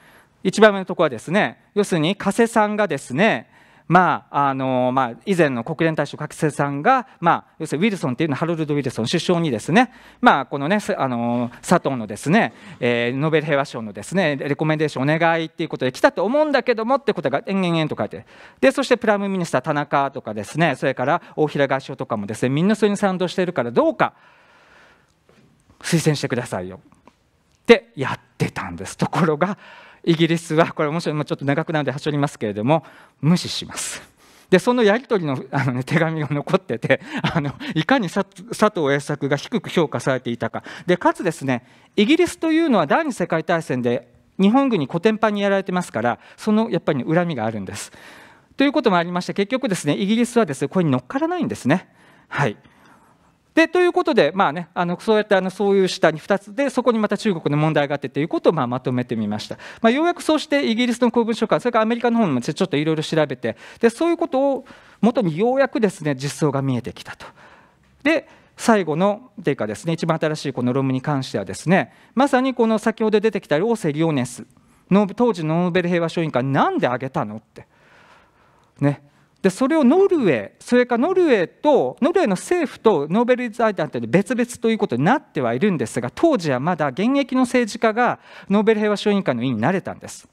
一番目のところはですね要するに加瀬さんがですねまああのまあ、以前の国連大使の覚醒さんが、まあ、要するにウィルソンというのはハロルド・ウィルソン首相にですね、まあ、このねあの佐藤のですね、えー、ノーベル平和賞のですねレコメンデーションお願いっていうことで来たと思うんだけどもってことが延々と書いてでそしてプライムミニスター田中とかですねそれから大平外相とかもですねみんなそれに賛同しているからどうか推薦してくださいよってやってたんですところがイギリスはこれもしちょっと長くなるので端折りますけれども無視します。でそのやり取りのあの、ね、手紙が残っててあのいかに佐藤栄作が低く評価されていたかでかつですねイギリスというのは第二次世界大戦で日本軍にコテンパンにやられてますからそのやっぱり、ね、恨みがあるんです。ということもありまして結局ですねイギリスはですねこれに乗っからないんですね。はい、でということで、まあね、あのそうやってあのそういう下に2つでそこにまた中国の問題があってということをまあまとめてみました、まあ、ようやくそうしてイギリスの公文書館それからアメリカの方もちょっといろいろ調べてでそういうことをもとにようやくですね実相が見えてきたと。で最後のていうかですね一番新しいこの論文に関してはですねまさにこの先ほど出てきたローセリオネス当時のノーベル平和賞委員会なんであげたのってねでそれをノルウェーそれからノルウェーとノルウェーの政府とノーベル財団というのは別々ということになってはいるんですが当時はまだ現役の政治家がノーベル平和賞委員会の委員になれたんです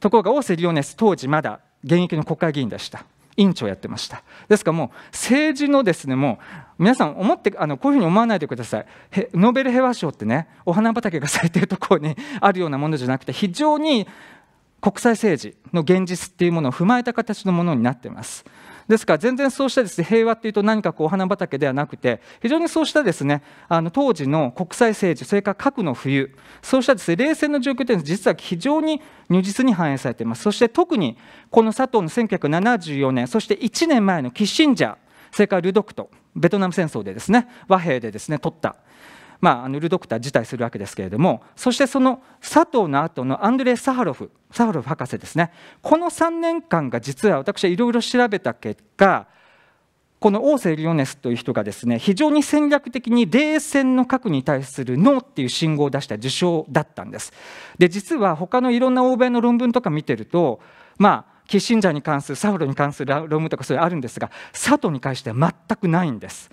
ところがー瀬リオネス当時まだ現役の国会議員でした委員長やってましたですからもう政治のですねもう皆さん思ってあのこういうふうに思わないでくださいノーベル平和賞ってねお花畑が咲いてるところにあるようなものじゃなくて非常に国際政治の現実っていうものを踏まえた形のものになっています。ですから全然そうしたです、ね、平和っていうと何かこうお花畑ではなくて非常にそうしたですねあの当時の国際政治それから核の冬そうしたです、ね、冷戦の状況というのは実は非常に如実に反映されていますそして特にこの佐藤の1974年そして1年前のキッシンジャーそれからルドクトベトナム戦争でですね和平でですね取ったまあ、ルドクター辞退するわけですけれどもそしてその佐藤の後のアンドレイ・サハロフサハロフ博士ですねこの3年間が実は私はいろいろ調べた結果この王政リオネスという人がですね非常に戦略的に冷戦の核に対するノーっていう信号を出した受賞だったんです。で実は他のいろんな欧米の論文とか見てるとまあキッシンジャーに関するサハロに関する論文とかそういうあるんですが佐藤に関しては全くないんです。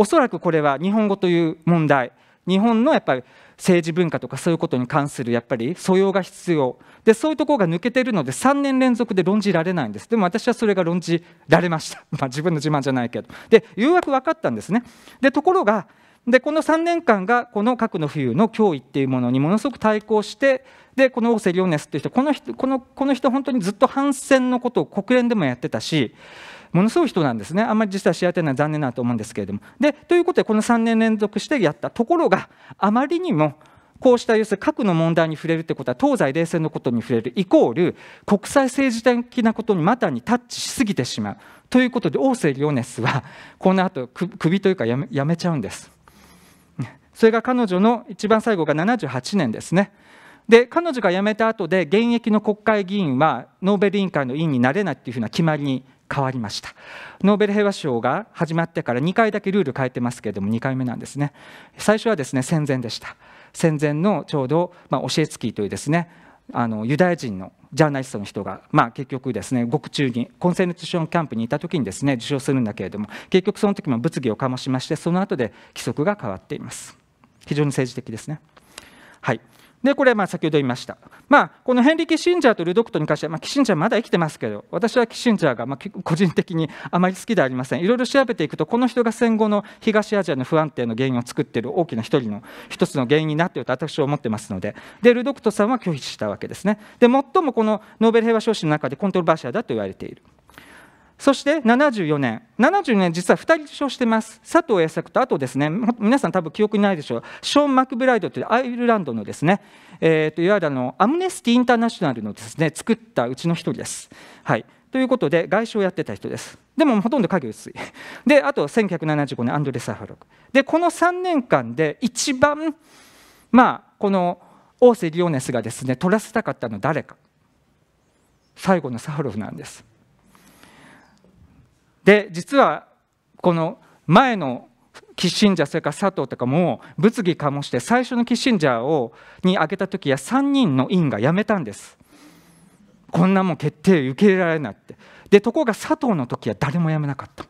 おそらくこれは日本語という問題日本のやっぱり政治文化とかそういうことに関するやっぱり素養が必要でそういうところが抜けているので3年連続で論じられないんですでも私はそれが論じられました、まあ、自分の自慢じゃないけどでようやく分かったんですねでところがでこの3年間がこの核の冬の脅威っていうものにものすごく対抗してでこのオーセリオネスっていう人この人このこの人本当にずっと反戦のことを国連でもやってたしものすごい人なんですねあんまり実は知られてない残念だと思うんですけれどもでということでこの3年連続してやったところがあまりにもこうした要するに核の問題に触れるということは東西冷戦のことに触れるイコール国際政治的なことにまたにタッチしすぎてしまうということで王政リオネスはこのあと首というかやめやめちゃうんですそれが彼女の一番最後が78年ですねで彼女が辞めた後で現役の国会議員はノーベル委員会の委員になれないというふうな決まりに変わりましたノーベル平和賞が始まってから2回だけルール変えてますけれども2回目なんですね最初はですね戦前でした戦前のちょうど、まあ、オシエツキーというですねあのユダヤ人のジャーナリストの人が、まあ、結局ですね獄中にコンセントションキャンプにいた時にですね受賞するんだけれども結局その時も物議を醸しましてその後で規則が変わっています非常に政治的ですねはいでこれまあ先ほど言いました、まあ、このヘンリー・キッシンジャーとルドクトに関しては、まあ、キッシンジャーまだ生きてますけど私はキッシンジャーがまあ個人的にあまり好きではありませんいろいろ調べていくとこの人が戦後の東アジアの不安定の原因を作っている大きな一人の一つの原因になっていると私は思ってますのででルドクトさんは拒否したわけですねで最もこのノーベル平和賞紙の中でコントロバーシャーだと言われている。そして74年、74年、実は2人受賞してます、佐藤栄作と、あとですね、皆さん、多分記憶にないでしょう、ショーン・マクブライドというアイルランドのですね、えーと、いわゆるあのアムネスティ・インターナショナルのですね作ったうちの1人です。はいということで、外相をやってた人です。でも、ほとんど影薄い。で、あと1975年、アンドレ・サハロク。で、この3年間で一番、まあ、この王瀬リオネスがですね取らせたかったのは誰か、最後のサハロフなんです。で実はこの前のキッシンジャーそれから佐藤とかも物議かもして最初のキッシンジャーをに挙げた時は3人の委員が辞めたんですこんなもん決定受け入れられないってでところが佐藤の時は誰も辞めなかった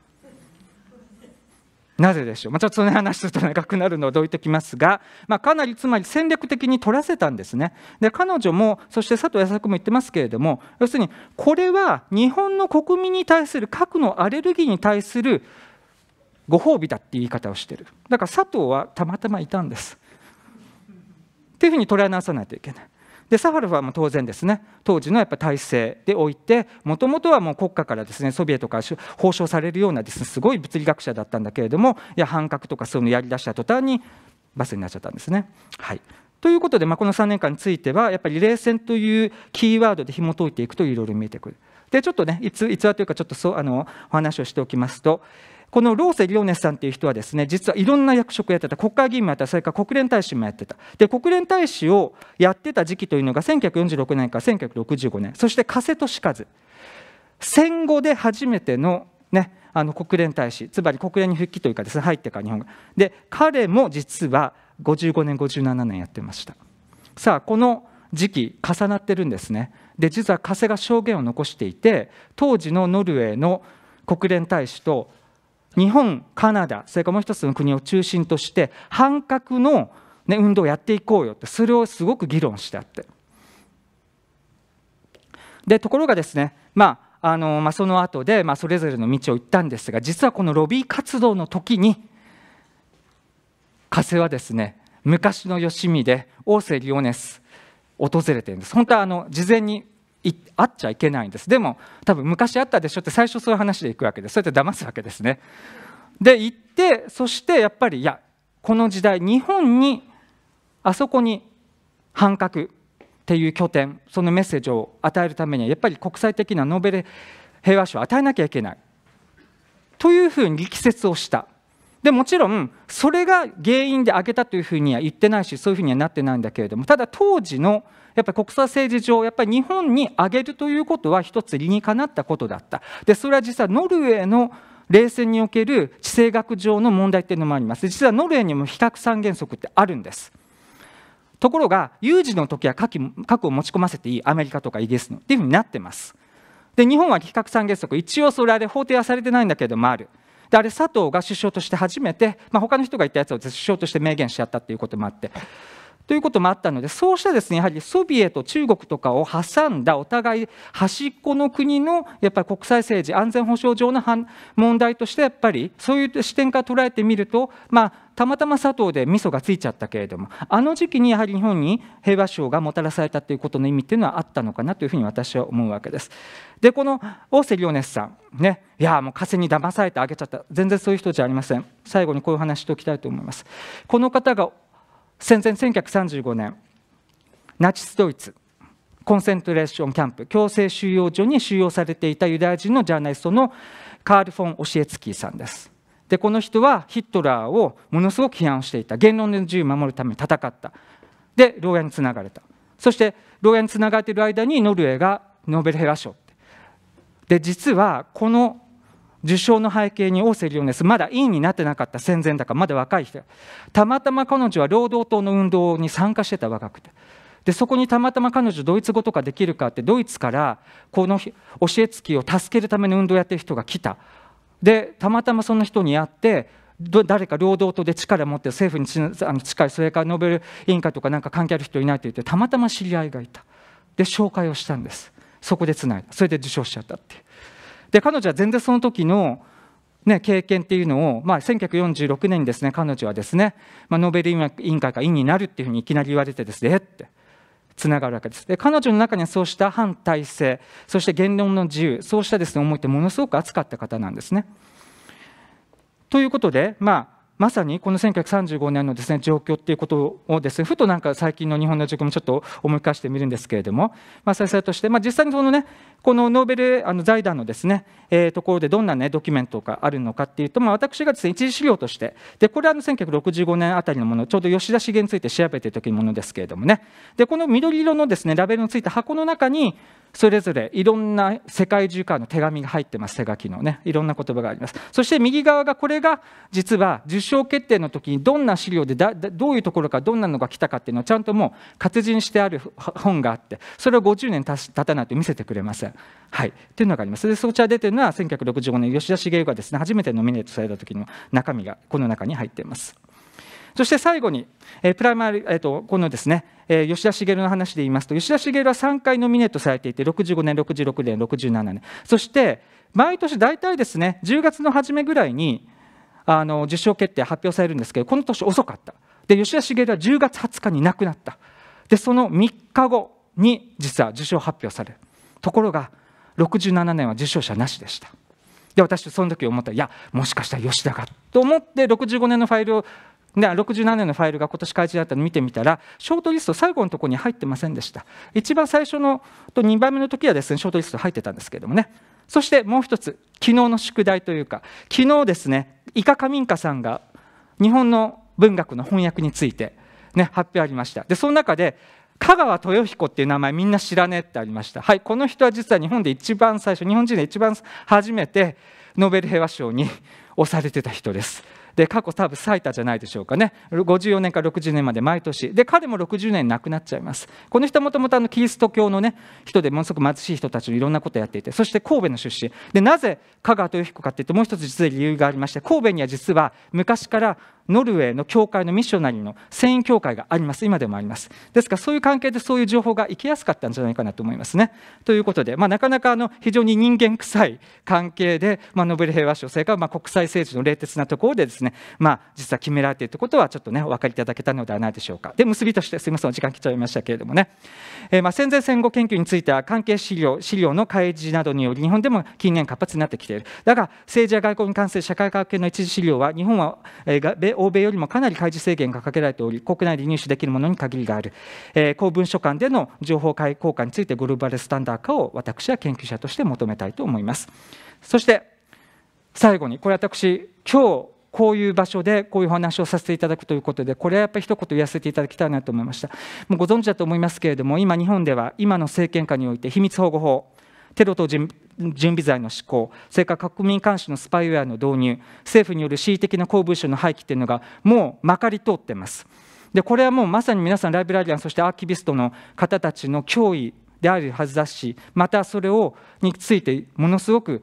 なぜでしょう、まあ、ちょっとその話すると長くなるのをどいてきますが、まあ、かなりつまり戦略的に取らせたんですね。で彼女も、そして佐藤康作も言ってますけれども、要するにこれは日本の国民に対する核のアレルギーに対するご褒美だって言い方をしてる。だから佐藤はたまたまいたんです。っていうふうに捉え直さないといけない。でサハロフはもう当然ですね当時のやっぱ体制でおいてもともとはもう国家からですねソビエトから報奨されるようなです,、ね、すごい物理学者だったんだけれどもいや反核とかそういうのやりだした途端にバスになっちゃったんですね。はいということで、まあ、この3年間についてはやっぱり冷戦というキーワードで紐解いていくといろいろ見えてくる。でちょっとね逸話というかちょっとそうあのお話をしておきますと、このローセ・リオネスさんという人はですね実はいろんな役職をやってた国会議員もやってたそれから国連大使もやってたで国連大使をやってた時期というのが1946年から1965年そして加瀬利和戦後で初めての,、ね、あの国連大使つまり国連に復帰というかですね入ってから日本がで彼も実は55年57年やってましたさあこの時期重なってるんですねで実は加瀬が証言を残していて当時のノルウェーの国連大使と日本、カナダ、それからもう一つの国を中心として、反核の、ね、運動をやっていこうよって、それをすごく議論してあって。でところがですね、まああのまあ、その後でまで、あ、それぞれの道を行ったんですが、実はこのロビー活動の時に、加瀬はですね、昔のよしみで、大瀬リオネス、訪れてるんです。本当はあの事前にあっちゃいけないんですでも多分昔あったでしょって最初そういう話でいくわけですそうやって騙すわけですねで行ってそしてやっぱりいやこの時代日本にあそこに反核っていう拠点そのメッセージを与えるためにはやっぱり国際的なノーベル平和賞を与えなきゃいけないというふうに力説をしたでもちろんそれが原因で上げたというふうには言ってないしそういうふうにはなってないんだけれどもただ当時のやっぱり国際政治上やっぱり日本に上げるということは一つ理にかなったことだったでそれは実はノルウェーの冷戦における地政学上の問題っていうのもあります実はノルウェーにも非核三原則ってあるんですところが有事の時は核を持ち込ませていいアメリカとかイギリスのっていうふうになってますで日本は非核三原則一応それあれ法定はされてないんだけどもあるであれ佐藤が首相として初めて、まあ、他の人が言ったやつを首相として明言しちゃったっていうこともあってということもあったのでそうしたですねやはりソビエト中国とかを挟んだお互い端っこの国のやっぱり国際政治安全保障上の問題としてやっぱりそういう視点から捉えてみるとまあたまたま佐藤で味噌がついちゃったけれどもあの時期にやはり日本に平和賞がもたらされたということの意味っていうのはあったのかなというふうに私は思うわけです。でこの大瀬ネスさんねいやもう風に騙されてあげちゃった全然そういう人じゃありません最後にこういう話しておきたいと思います。この方が戦前1935年ナチスドイツコンセントレーションキャンプ強制収容所に収容されていたユダヤ人のジャーナリストのカール・フォン・オシエツキーさんですでこの人はヒットラーをものすごく批判していた言論の自由を守るために戦ったで牢屋につながれたそして牢屋につながれている間にノルウェーがノーベル平和賞で実はこの受賞の背景にオーセリオネスまだ委員になってなかった戦前だからまだ若い人たまたま彼女は労働党の運動に参加してた若くてでそこにたまたま彼女ドイツ語とかできるかってドイツからこの教えつきを助けるための運動をやってる人が来たでたまたまその人に会って誰か労働党で力を持って政府にあの近いそれからノーベル委員会とかなんか関係ある人いないと言ってたまたま知り合いがいたで紹介をしたんですそこでつないだそれで受賞しちゃったっていう。で彼女は全然その時のね、経験っていうのを、まあ、1946年にですね彼女はですね、まあ、ノーベル委員会が委員になるっていうふうにいきなり言われてですねえってつながるわけですで彼女の中にはそうした反体制そして言論の自由そうしたですね思いってものすごく熱かった方なんですね。ということでまあまさにこの1935年のです、ね、状況っていうことをです、ね、ふとなんか最近の日本の状況もちょっと思い返してみるんですけれども、まあ、先生として、まあ、実際にその、ね、このノーベルあの財団のですね、えー、ところでどんな、ね、ドキュメントがあるのかっていうと、まあ、私がです、ね、一次資料としてでこれはの1965年あたりのものちょうど吉田茂について調べているきのものですけれどもねでこの緑色のです、ね、ラベルのついた箱の中にそれぞれいろんな世界中からの手紙が入ってます手書きのねいろんな言葉がありますそして右側がこれが実は受賞相決定の時にどんな資料でだどういうところからどんなのが来たかっていうのをちゃんともう活字にしてある本があってそれを50年経たないと見せてくれません。はい、というのがあります。でそちら出てるのは1965年吉田茂雄がですね初めてノミネートされた時の中身がこの中に入っています。そして最後に、えー、プライマリ、えーと、とこのですね、えー、吉田茂の話で言いますと、吉田茂は3回ノミネートされていて、65年、66年、67年、そして毎年大体ですね、10月の初めぐらいに、あの受賞決定発表されるんですけどこの年遅かったで吉田茂は10月20日に亡くなったでその3日後に実は受賞発表されるところが67年は受賞者なしでしたで私その時思ったいやもしかしたら吉田がと思って65年のファイルを67年のファイルが今年開示だったのを見てみたらショートリスト最後のところに入ってませんでした一番最初のと2番目の時はですねショートリスト入ってたんですけどもねそしてもう一つ昨日の宿題というか昨日ですね伊賀上カさんが日本の文学の翻訳について、ね、発表ありましたでその中で香川豊彦っていう名前みんな知らねえってありましたはいこの人は実は日本で一番最初日本人で一番初めてノーベル平和賞に押されてた人ですで過去多分最多じゃないでしょうかね54年から60年まで毎年で彼も60年亡くなっちゃいますこの人もともとキリスト教のね人でものすごく貧しい人たちのいろんなことをやっていてそして神戸の出身でなぜ香川豊彦かっていうともう一つ実は理由がありまして神戸には実は昔からノルウェーの教会のミッショナリーの船員協会があります、今でもあります。ですから、そういう関係でそういう情報が行きやすかったんじゃないかなと思いますね。ということで、まあ、なかなかあの非常に人間臭い関係で、まあ、ノベル平和賞、それからまあ国際政治の冷徹なところでで、ね、ですね、まあ、実は決められているということはちょっとねお分かりいただけたのではないでしょうかで結びとしてすみませんお時間来ちゃいましたけれどもね、えー、ま戦前戦後研究については関係資料資料の開示などにより日本でも近年活発になってきているだが政治や外交に関する社会科学系の一次資料は日本は、えー、欧米よりもかなり開示制限がかけられており国内で入手できるものに限りがある、えー、公文書館での情報開交換についてグローバルスタンダー化を私は研究者として求めたいと思いますそして最後にこれ私今日こういう場所でこういうお話をさせていただくということでこれはやっぱり一言言わせていただきたいなと思いましたもうご存知だと思いますけれども今日本では今の政権下において秘密保護法テロ等準備罪の施行、それから国民監視のスパイウェアの導入、政府による恣意的な公文書の廃棄というのが、もうまかり通っています。でこれはもうまさに皆さん、ライブラリアン、そしてアーキビストの方たちの脅威であるはずだし、またそれをについて、ものすごく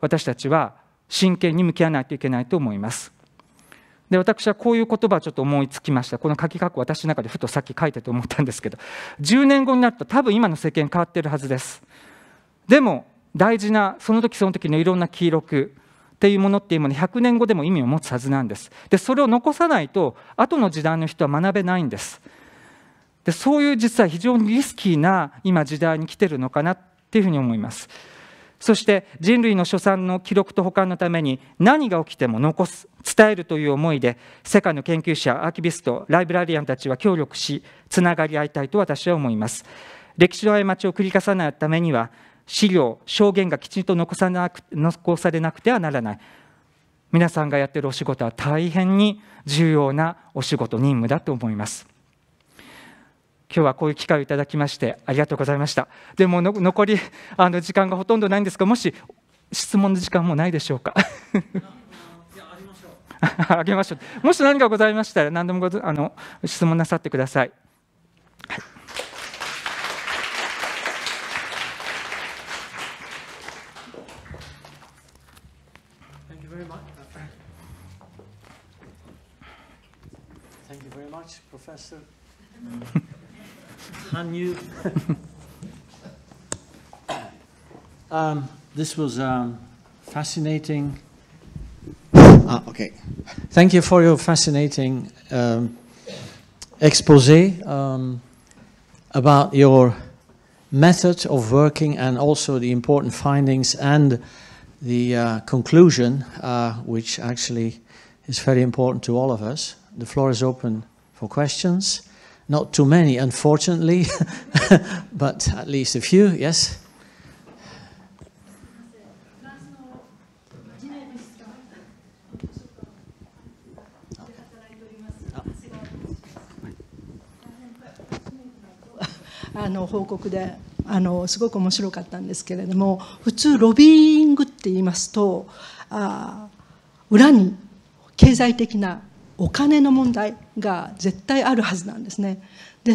私たちは真剣に向き合わないといけないと思います。で私はこういう言葉をちょっと思いつきましたこの書き書く私の中でふとさっき書いてて思ったんですけど10年後になると多分今の政権変わってるはずですでも大事なその時その時のいろんな記録っていうものっていうもの100年後でも意味を持つはずなんですでそれを残さないと後の時代の人は学べないんですでそういう実は非常にリスキーな今時代に来てるのかなっていうふうに思います。そして人類の所産の記録と保管のために何が起きても残す伝えるという思いで世界の研究者アーキビストライブラリアンたちは協力しつながり合いたいと私は思います歴史の過ちを繰り返さないためには資料証言がきちんと残さなく残されなくてはならない皆さんがやっているお仕事は大変に重要なお仕事任務だと思います今日はこういう機会をいただきましてありがとうございましたでも残りあの時間がほとんどないんですがもし質問の時間もないでしょうか あげましょうもし何かございましたら何でもごあの質問なさってください、はい、Thank you very much, Professor. Can you? um, this was um, fascinating. Ah, okay. Thank you for your fascinating um, expose um, about your method of working and also the important findings and the uh, conclusion, uh, which actually is very important to all of us. The floor is open for questions. Not too many, unfortunately, but at least a few, yes? あの報告であのすごく面白かったんですけれども普通ロビーイングって言いますとあ裏に経済的なお金の問題が絶対あるはずなんですね。で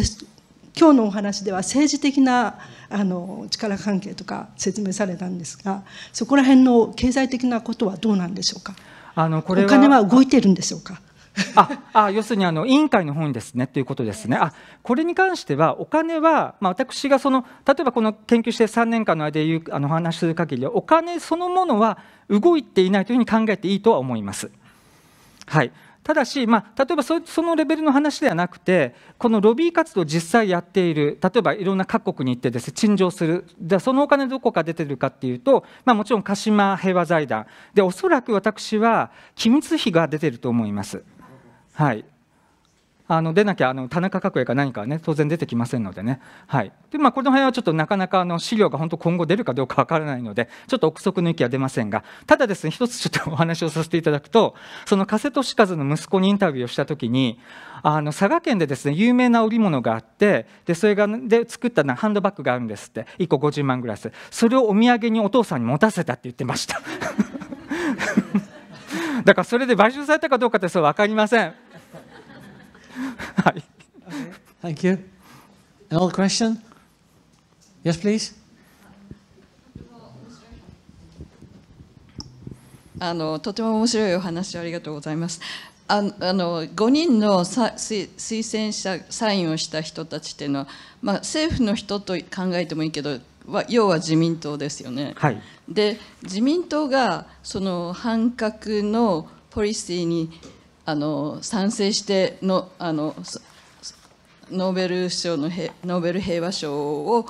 今日のお話では政治的なあの力関係とか説明されたんですがそこら辺の経済的なことはどうなんでしょうかあのこれお金は動いてるんでしょうかああ要するにあの委員会の方にですねということですね、あこれに関しては、お金は、まあ、私がその例えばこの研究して3年間の間で言うあのお話する限りは、お金そのものは動いていないというふうに考えていいとは思います。はい、ただし、まあ、例えばそのレベルの話ではなくて、このロビー活動を実際やっている、例えばいろんな各国に行ってです、ね、陳情する、じゃそのお金どこか出てるかっていうと、まあ、もちろん鹿島平和財団で、おそらく私は機密費が出てると思います。はいあの出なきゃあの田中角栄か何かね当然出てきませんのでね、はいでまあ、この辺はちょっとなかなかあの資料が本当今後出るかどうかわからないのでちょっと憶測の域は出ませんがただですね一つちょっとお話をさせていただくとその加瀬利和の息子にインタビューをした時にあの佐賀県でですね有名な織物があってでそれがで作ったハンドバッグがあるんですって1個50万グラス、それをお土産にお父さんに持たせたって言ってました だからそれで買収されたかどうかってそう分かりませんはい。Okay. Thank you. Another question? Yes, please. あのとても面白いお話ありがとうございます。あの5人の推薦者サインをした人たちというのは、まあ、政府の人と考えてもいいけど要は自民党ですよね。はい、で自民党がその反核のポリシーにあの賛成してのあのノーベル賞のノーベル平和賞を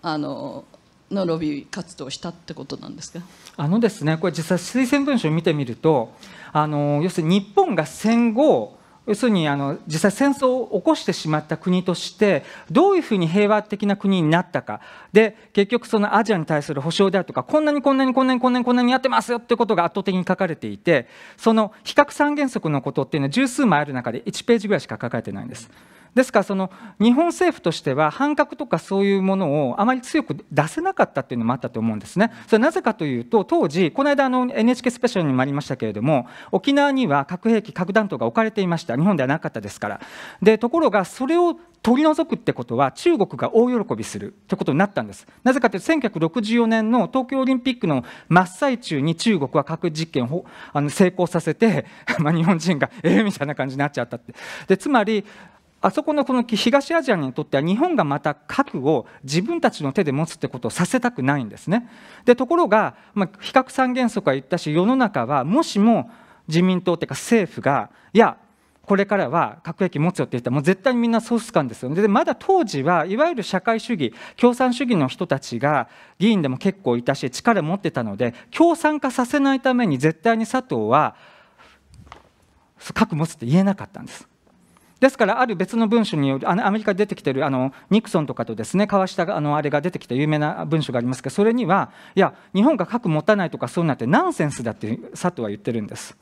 あののロビー活動したってことなんですかあのですねこれ実際推薦文書を見てみるとあの要するに日本が戦後要するにあの実際戦争を起こしてしまった国としてどういうふうに平和的な国になったかで結局そのアジアに対する保障であるとかこんなにこんなにこんなにこんなにこんなにやってますよってことが圧倒的に書かれていてその比較三原則のことっていうのは十数枚ある中で1ページぐらいしか書かれてないんです。ですからその日本政府としては反核とかそういうものをあまり強く出せなかったっいうのもあったと思うんですね。それなぜかというと当時この間 NHK スペシャルにもありましたけれども沖縄には核兵器核弾頭が置かれていました日本ではなかったですから。でところがそれを取り除くってことは中国が大喜びするってことになったんですなぜかというと1964年の東京オリンピックの真っ最中に中国は核実験をあの成功させて、まあ、日本人がええー、みたいな感じになっちゃったってでつまりあそこのこの東アジアにとっては日本がまた核を自分たちの手で持つってことをさせたくないんですね。でところが、まあ、非核三原則は言ったし世の中はもしも自民党というか政府がいやこれからは核兵器持つよって言ったらもう絶対にみんなソすか感ですよでまだ当時はいわゆる社会主義共産主義の人たちが議員でも結構いたし力持ってたので共産化させないために絶対に佐藤は核持つって言えなかったんですですから、ある別の文書による、あのアメリカで出てきているあのニクソンとかとですね交わしたあのあれが出てきた有名な文書がありますが、それには、いや、日本が核持たないとか、そうなってナンセンスだって佐藤は言ってるんです。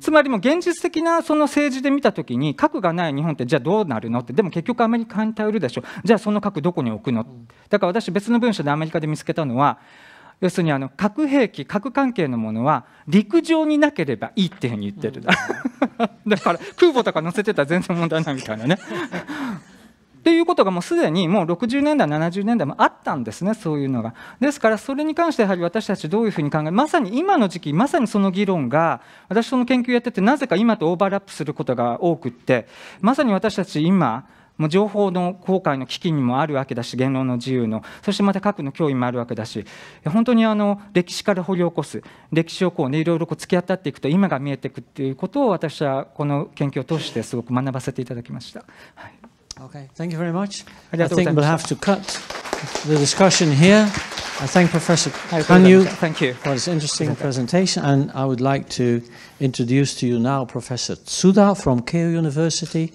つまりも現実的なその政治で見たときに核がない日本ってじゃあどうなるのってでも結局アメリカに頼るでしょじゃあその核どこに置くのだから私別の文書でアメリカで見つけたのは要するにあの核兵器核関係のものは陸上になければいいっていうふうに言ってる、うん、だから空母とか載せてたら全然問題ないみたいなね。っていうことがもうすでにもう60年代70年代もあったんですねそういうのがですからそれに関してやはり私たちどういうふうに考えまさに今の時期まさにその議論が私その研究やっててなぜか今とオーバーラップすることが多くってまさに私たち今もう情報の公開の危機にもあるわけだし言論の自由のそしてまた核の脅威もあるわけだし本当にあの歴史から掘り起こす歴史をこう、ね、いろいろこう突き当たっていくと今が見えていくっていうことを私はこの研究を通してすごく学ばせていただきました。はい Okay, thank you very much. I think we'll have to cut the discussion here. I thank Professor Kanyu for t his interesting presentation, and I would like to introduce to you now Professor Tsuda from Keio University.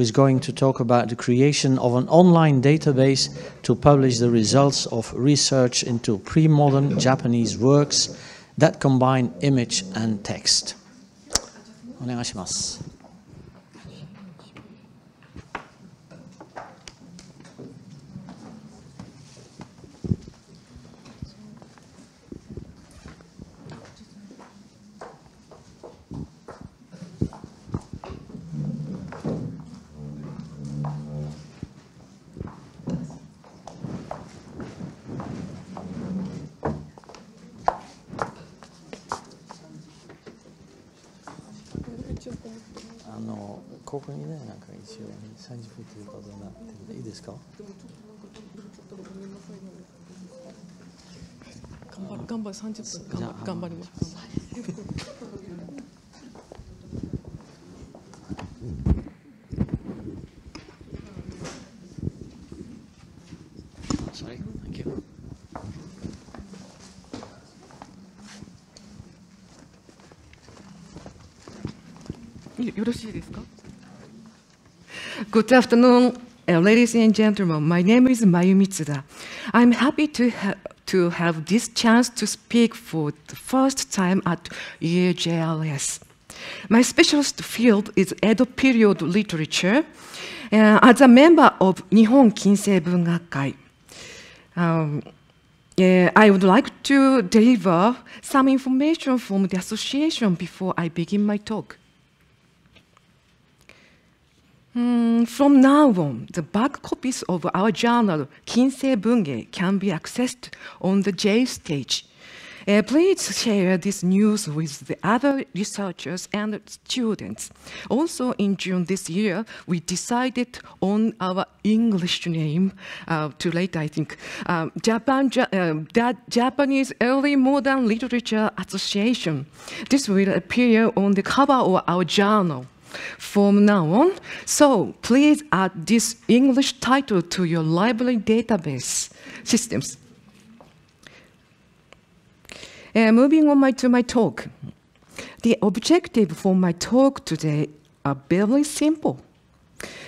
who is going to talk about the creation of an online database to publish the results of research into pre-modern Japanese works that combine image and text. お願いします。にねなんか一応30分ということになってるんでいいですか頑張る頑張る分頑張頑張りますよろしいですか Good afternoon, uh, ladies and gentlemen. My name is Mayumi Tsuda. I'm happy to, ha to have this chance to speak for the first time at UJLS. My specialist field is Edo period literature. Uh, as a member of Nihon Kinsei Bungakai, um, uh, I would like to deliver some information from the association before I begin my talk. Mm, from now on, the back copies of our journal, Kinsei Bunge, can be accessed on the J stage. Uh, please share this news with the other researchers and students. Also in June this year, we decided on our English name, uh, too late I think, um, uh, Japan, ja Japanese Early Modern Literature Association. This will appear on the cover of our journal from now on. So please add this English title to your library database systems. Uh, moving on my, to my talk. The objective for my talk today are very simple.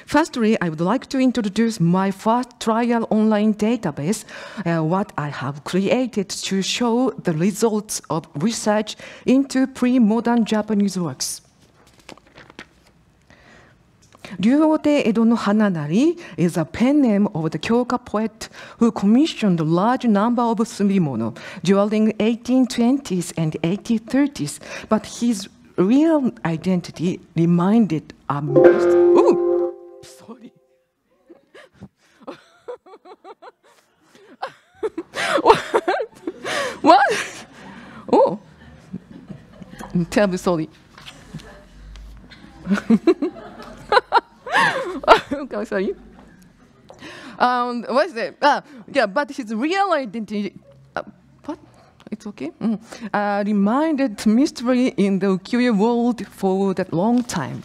Firstly, I would like to introduce my first trial online database, uh, what I have created to show the results of research into pre-modern Japanese works. Edo no Hananari is a pen name of the Kyoka poet who commissioned a large number of sumimono during 1820s and 1830s, but his real identity reminded a most. Ooh, sorry. what? What? Oh, terribly sorry. okay, sorry. Um, what's it? Uh, yeah, but his real identity. Uh, what? It's okay. Mm. Uh, reminded mystery in the Ukiyo world for that long time.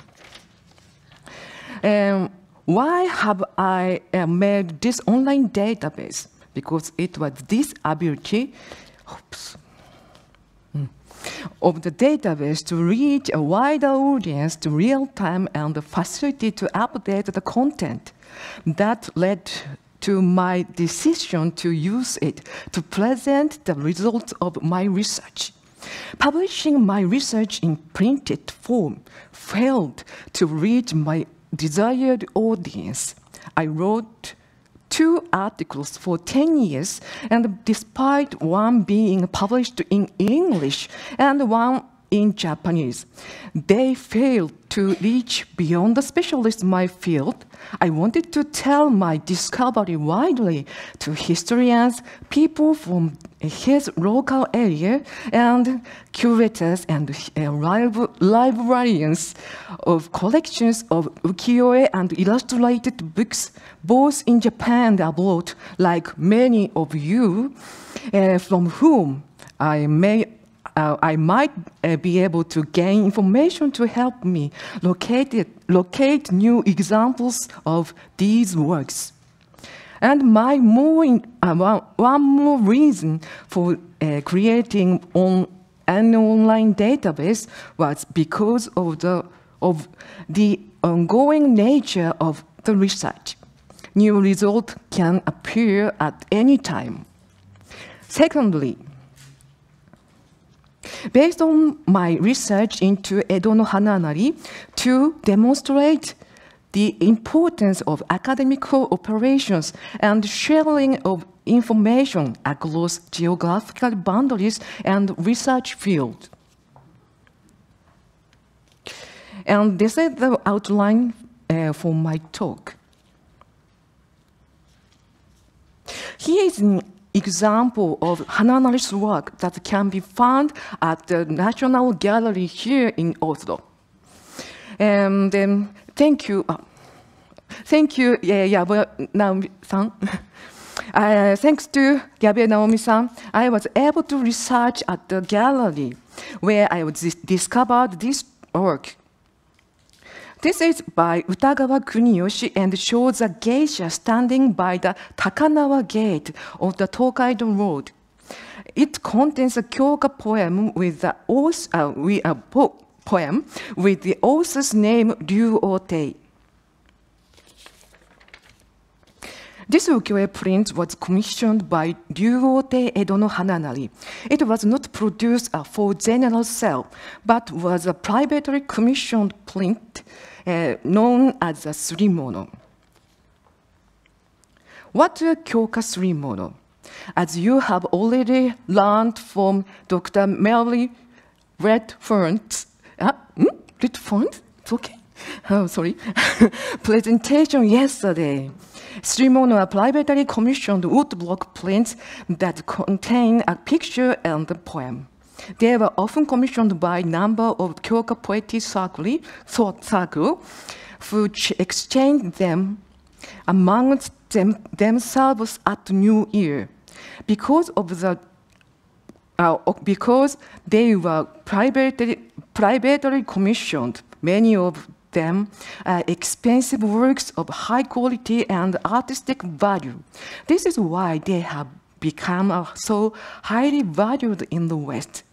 Um, why have I uh, made this online database? Because it was this ability. Oops of the database to reach a wider audience to real time and the facility to update the content. That led to my decision to use it to present the results of my research. Publishing my research in printed form failed to reach my desired audience. I wrote two articles for 10 years, and despite one being published in English and one in Japanese. They failed to reach beyond the specialists in my field. I wanted to tell my discovery widely to historians, people from his local area and curators and uh, librarians of collections of ukiyo-e and illustrated books, both in Japan and abroad, like many of you, uh, from whom I may uh, I might uh, be able to gain information to help me locate, it, locate new examples of these works. And my more uh, one, one, more reason for uh, creating on, an online database was because of the, of the ongoing nature of the research. New results can appear at any time. Secondly, based on my research into Edo no Hananari, to demonstrate the importance of academic cooperations and sharing of information across geographical boundaries and research fields. And this is the outline uh, for my talk. Here is an example of Hananari's work that can be found at the National Gallery here in Oslo. And um, thank you. Ah. Thank you, Yabe Naomi-san. Uh, thanks to Yabe Naomi-san, I was able to research at the gallery where I dis discovered this work. This is by Utagawa Kuniyoshi and shows a geisha standing by the Takanawa Gate of the Tokaido Road. It contains a Kyoka poem with a, oath, uh, with a book poem with the author's name Liu Otei. This ukiyo-e print was commissioned by Ryuote Edo no Hananari. It was not produced uh, for general sale, but was a privately commissioned print uh, known as a surimono. What a kyoka surimono? As you have already learned from Dr. Mary Redfern's uh, mm, little font, it's okay. Oh, sorry. Presentation yesterday. Streamono privately commissioned woodblock prints that contain a picture and a poem. They were often commissioned by a number of Kyoka poetry circle, circle who exchanged them amongst them, themselves at New Year. Because of the uh, because they were privately, privately commissioned many of them uh, expensive works of high quality and artistic value. This is why they have become uh, so highly valued in the West.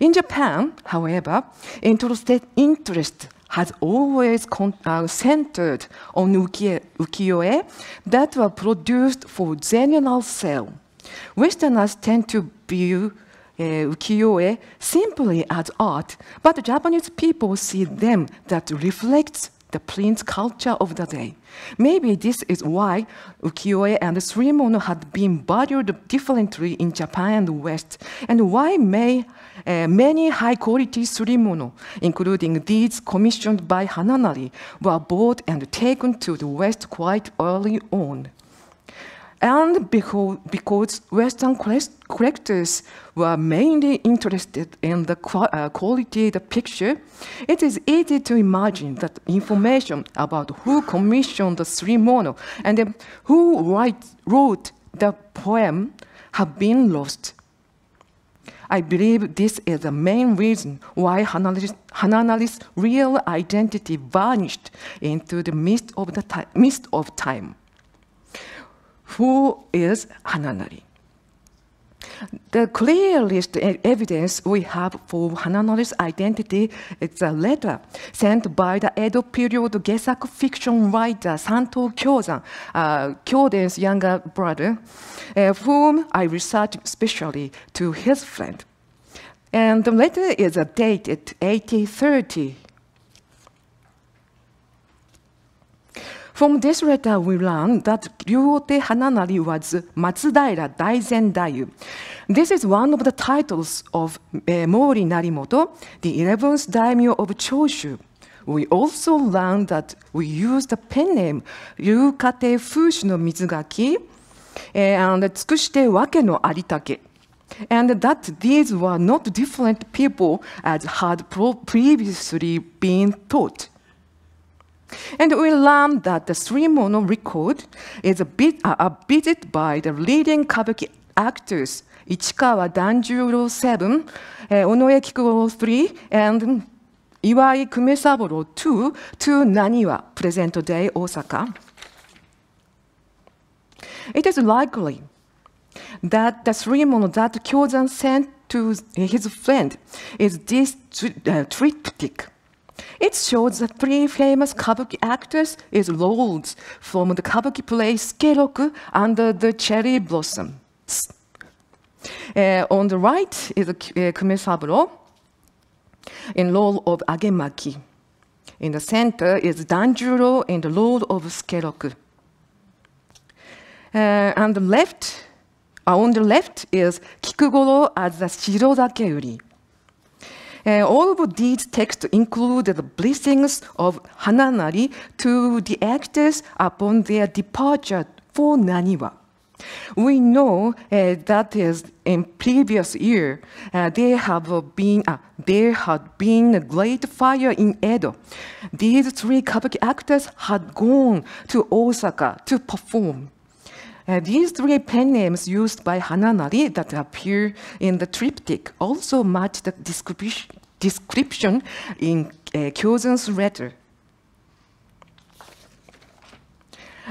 In Japan, however, interest has always uh, centered on ukiyo-e that were produced for general sale. Westerners tend to view ukiyo-e uh, simply as art, but Japanese people see them that reflects the print culture of the day. Maybe this is why ukiyo-e and surimono had been valued differently in Japan and the West, and why may, uh, many high-quality surimono, including these commissioned by Hananari, were bought and taken to the West quite early on and because Western collectors were mainly interested in the uh, quality of the picture, it is easy to imagine that information about who commissioned the three mono and who write, wrote the poem have been lost. I believe this is the main reason why Hananali's real identity vanished into the mist of, the mist of time who is Hananari. The clearest evidence we have for Hananori's identity is a letter sent by the Edo period Gesaku fiction writer Santo Kyozan, uh, Kyoden's younger brother, uh, whom I researched specially to his friend. And the letter is dated 1830 From this letter, we learn that Ryuote Hananari was Matsudaira Daisen This is one of the titles of uh, Mori Narimoto, the 11th daimyo of Choshu. We also learn that we use the pen name Ryukate no Mizugaki eh, and Tsukushite Wake no Aritake and that these were not different people as had previously been thought. And we learned that the Three Mono record is a bit, uh, by the leading kabuki actors Ichikawa Danjuro 7, uh, Onoe Kikuo 3, and Iwai Kumesaburo 2 to Naniwa, present day Osaka. It is likely that the three mono that Kyozan sent to his friend is this uh, triptych it shows that three famous kabuki actors is rolled from the kabuki play Skeroku under the cherry blossom. Uh, on the right is uh, Kumesaburo in role of Agemaki. In the center is Danjuro in the role of Skeroku. Uh, and the left, uh, on the left is Kikugoro as the Shirozake Uri. And all of these texts include the blessings of Hananari to the actors upon their departure for Naniwa. We know uh, that is in previous year uh, there have been uh, there had been a great fire in Edo. These three kabuki actors had gone to Osaka to perform. Uh, these three pen names used by Hananari that appear in the triptych also match the description, description in uh, Kyozen's letter.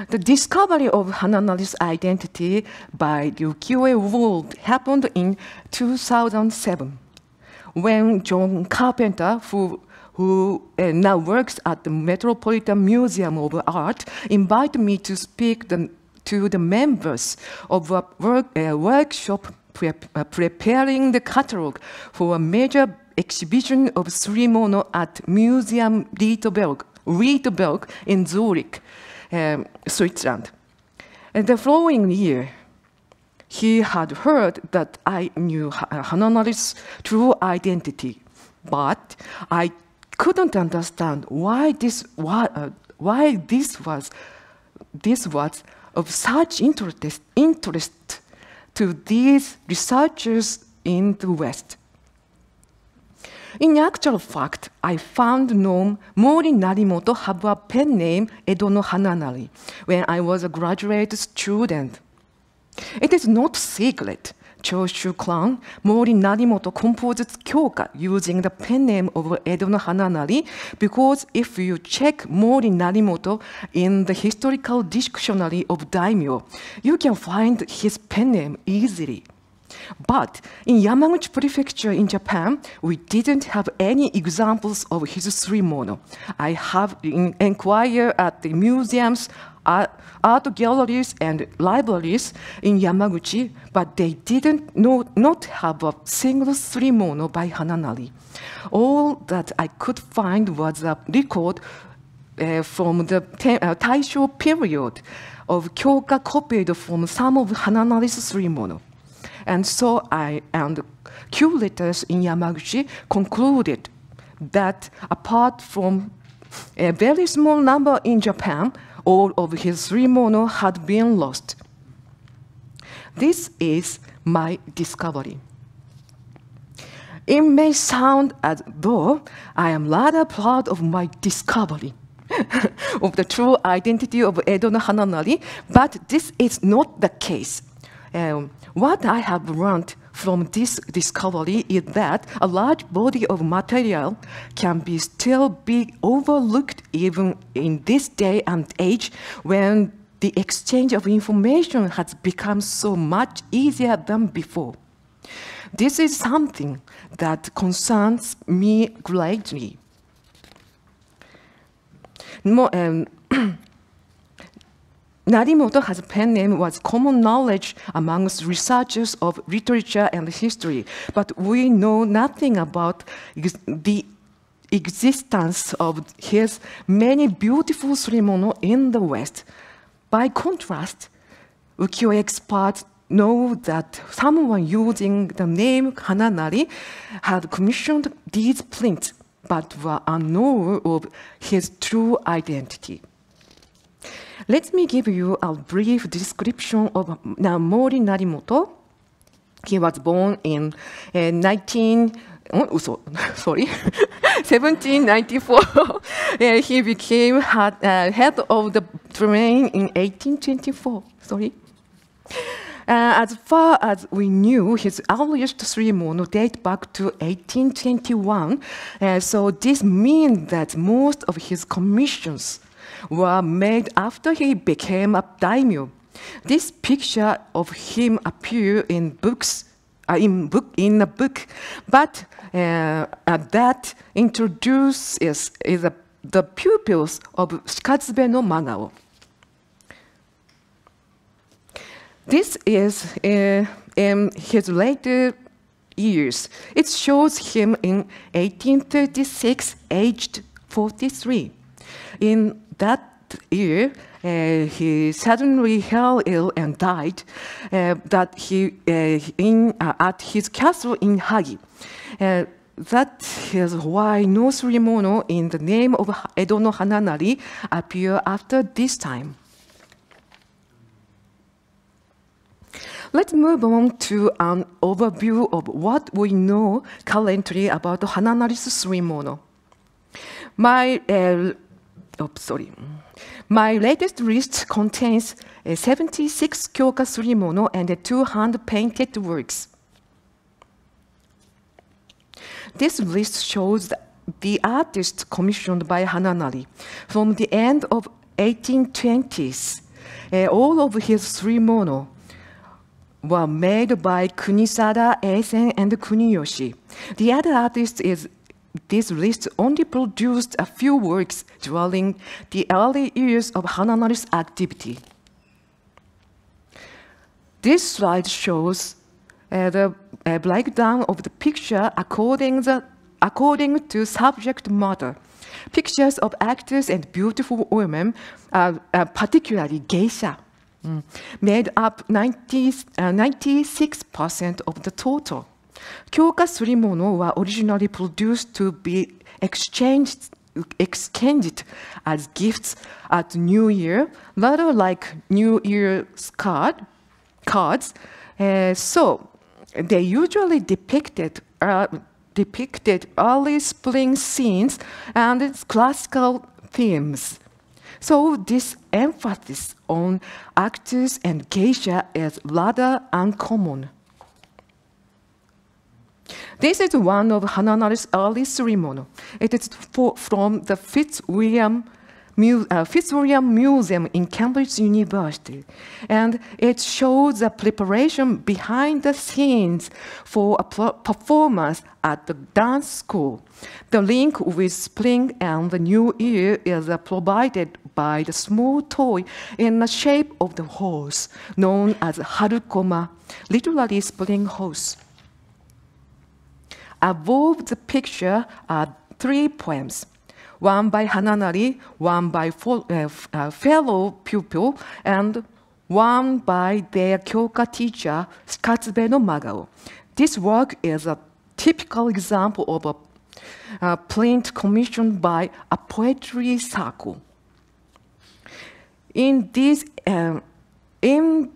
The discovery of Hananari's identity by Yukio world happened in 2007 when John Carpenter, who, who uh, now works at the Metropolitan Museum of Art, invited me to speak the to the members of a work, workshop uh, preparing the catalog for a major exhibition of Srimono at Museum Riedberg, Riedberg in Zurich, um, Switzerland. And the following year, he had heard that I knew uh, Hananari's true identity, but I couldn't understand why this, why, uh, why this was, this was of such interest, interest to these researchers in the West. In actual fact, I found Noam Mori Narimoto have a pen name no Hananari when I was a graduate student. It is not secret 長州 clan 森成本コンポーズ強化 using the pen name of Edo no Hananari because if you check Mori Narimoto in the historical dictionary of daimyo, you can find his pen name easily. But in Yamaguchi Prefecture in Japan, we didn't have any examples of history mono. I have inquired at the museums, art galleries, and libraries in Yamaguchi, but they didn't know, not have a single three mono by Hananari. All that I could find was a record uh, from the uh, Taisho period of Kyoka copied from some of Hananari's three mono. And so I and curators in Yamaguchi concluded that apart from a very small number in Japan, all of his three mono had been lost. This is my discovery. It may sound as though I am rather proud of my discovery of the true identity of Edo no Hananari, but this is not the case. Um, what I have learned from this discovery is that a large body of material can be still be overlooked even in this day and age when the exchange of information has become so much easier than before. This is something that concerns me greatly. More, um, Narimoto has a pen name was common knowledge amongst researchers of literature and history, but we know nothing about ex the existence of his many beautiful surimono in the West. By contrast, ukiyo experts know that someone using the name Hananari had commissioned these prints, but were unknown of his true identity. Let me give you a brief description of Namori Narimoto. He was born in uh, 19, oh, so, sorry, 1794. uh, he became uh, head of the domain in 1824. Sorry. Uh, as far as we knew, his earliest three mono date back to 1821. Uh, so this means that most of his commissions were made after he became a daimyo. This picture of him appear in books uh, in book in a book, but uh, uh, that introduces is a, the pupils of Shikazube no Magao. This is uh, in his later years. It shows him in 1836, aged 43. In that year, uh, he suddenly fell ill and died uh, that he, uh, in, uh, at his castle in Hagi. Uh, that is why no Surimono in the name of Edo no Hananari appear after this time. Let's move on to an overview of what we know currently about Hananari's Surimono. My uh, sorry. My latest list contains uh, 76 Kyoka Surimono and uh, two hand-painted works. This list shows the artists commissioned by Hananari from the end of 1820s. Uh, eh, all of his surimono were made by Kunisada, Eisen, and Kuniyoshi. The other artist is this list only produced a few works during the early years of Hananari's activity. This slide shows uh, the uh, breakdown of the picture according, the, according to subject matter. Pictures of actors and beautiful women, uh, particularly geisha, mm. made up 96% uh, of the total. Kyoka Surimono were originally produced to be exchanged exchanged as gifts at New Year, rather uh, like New Year's card, cards. Uh, so they usually depicted uh, depicted early spring scenes and its classical themes. So this emphasis on actors and geisha is rather uncommon. This is one of Hananari's early ceremony. It is for, from the Fitzwilliam, uh, Fitzwilliam Museum in Cambridge University, and it shows the preparation behind the scenes for a performance at the dance school. The link with spring and the new year is provided by the small toy in the shape of the horse, known as Harukoma, literally spring horse. Above the picture are uh, three poems one by Hananari, one by uh, uh, fellow pupil, and one by their Kyoka teacher, Katsube no Magao. This work is a typical example of a, a print commissioned by a poetry circle. In, this, um, in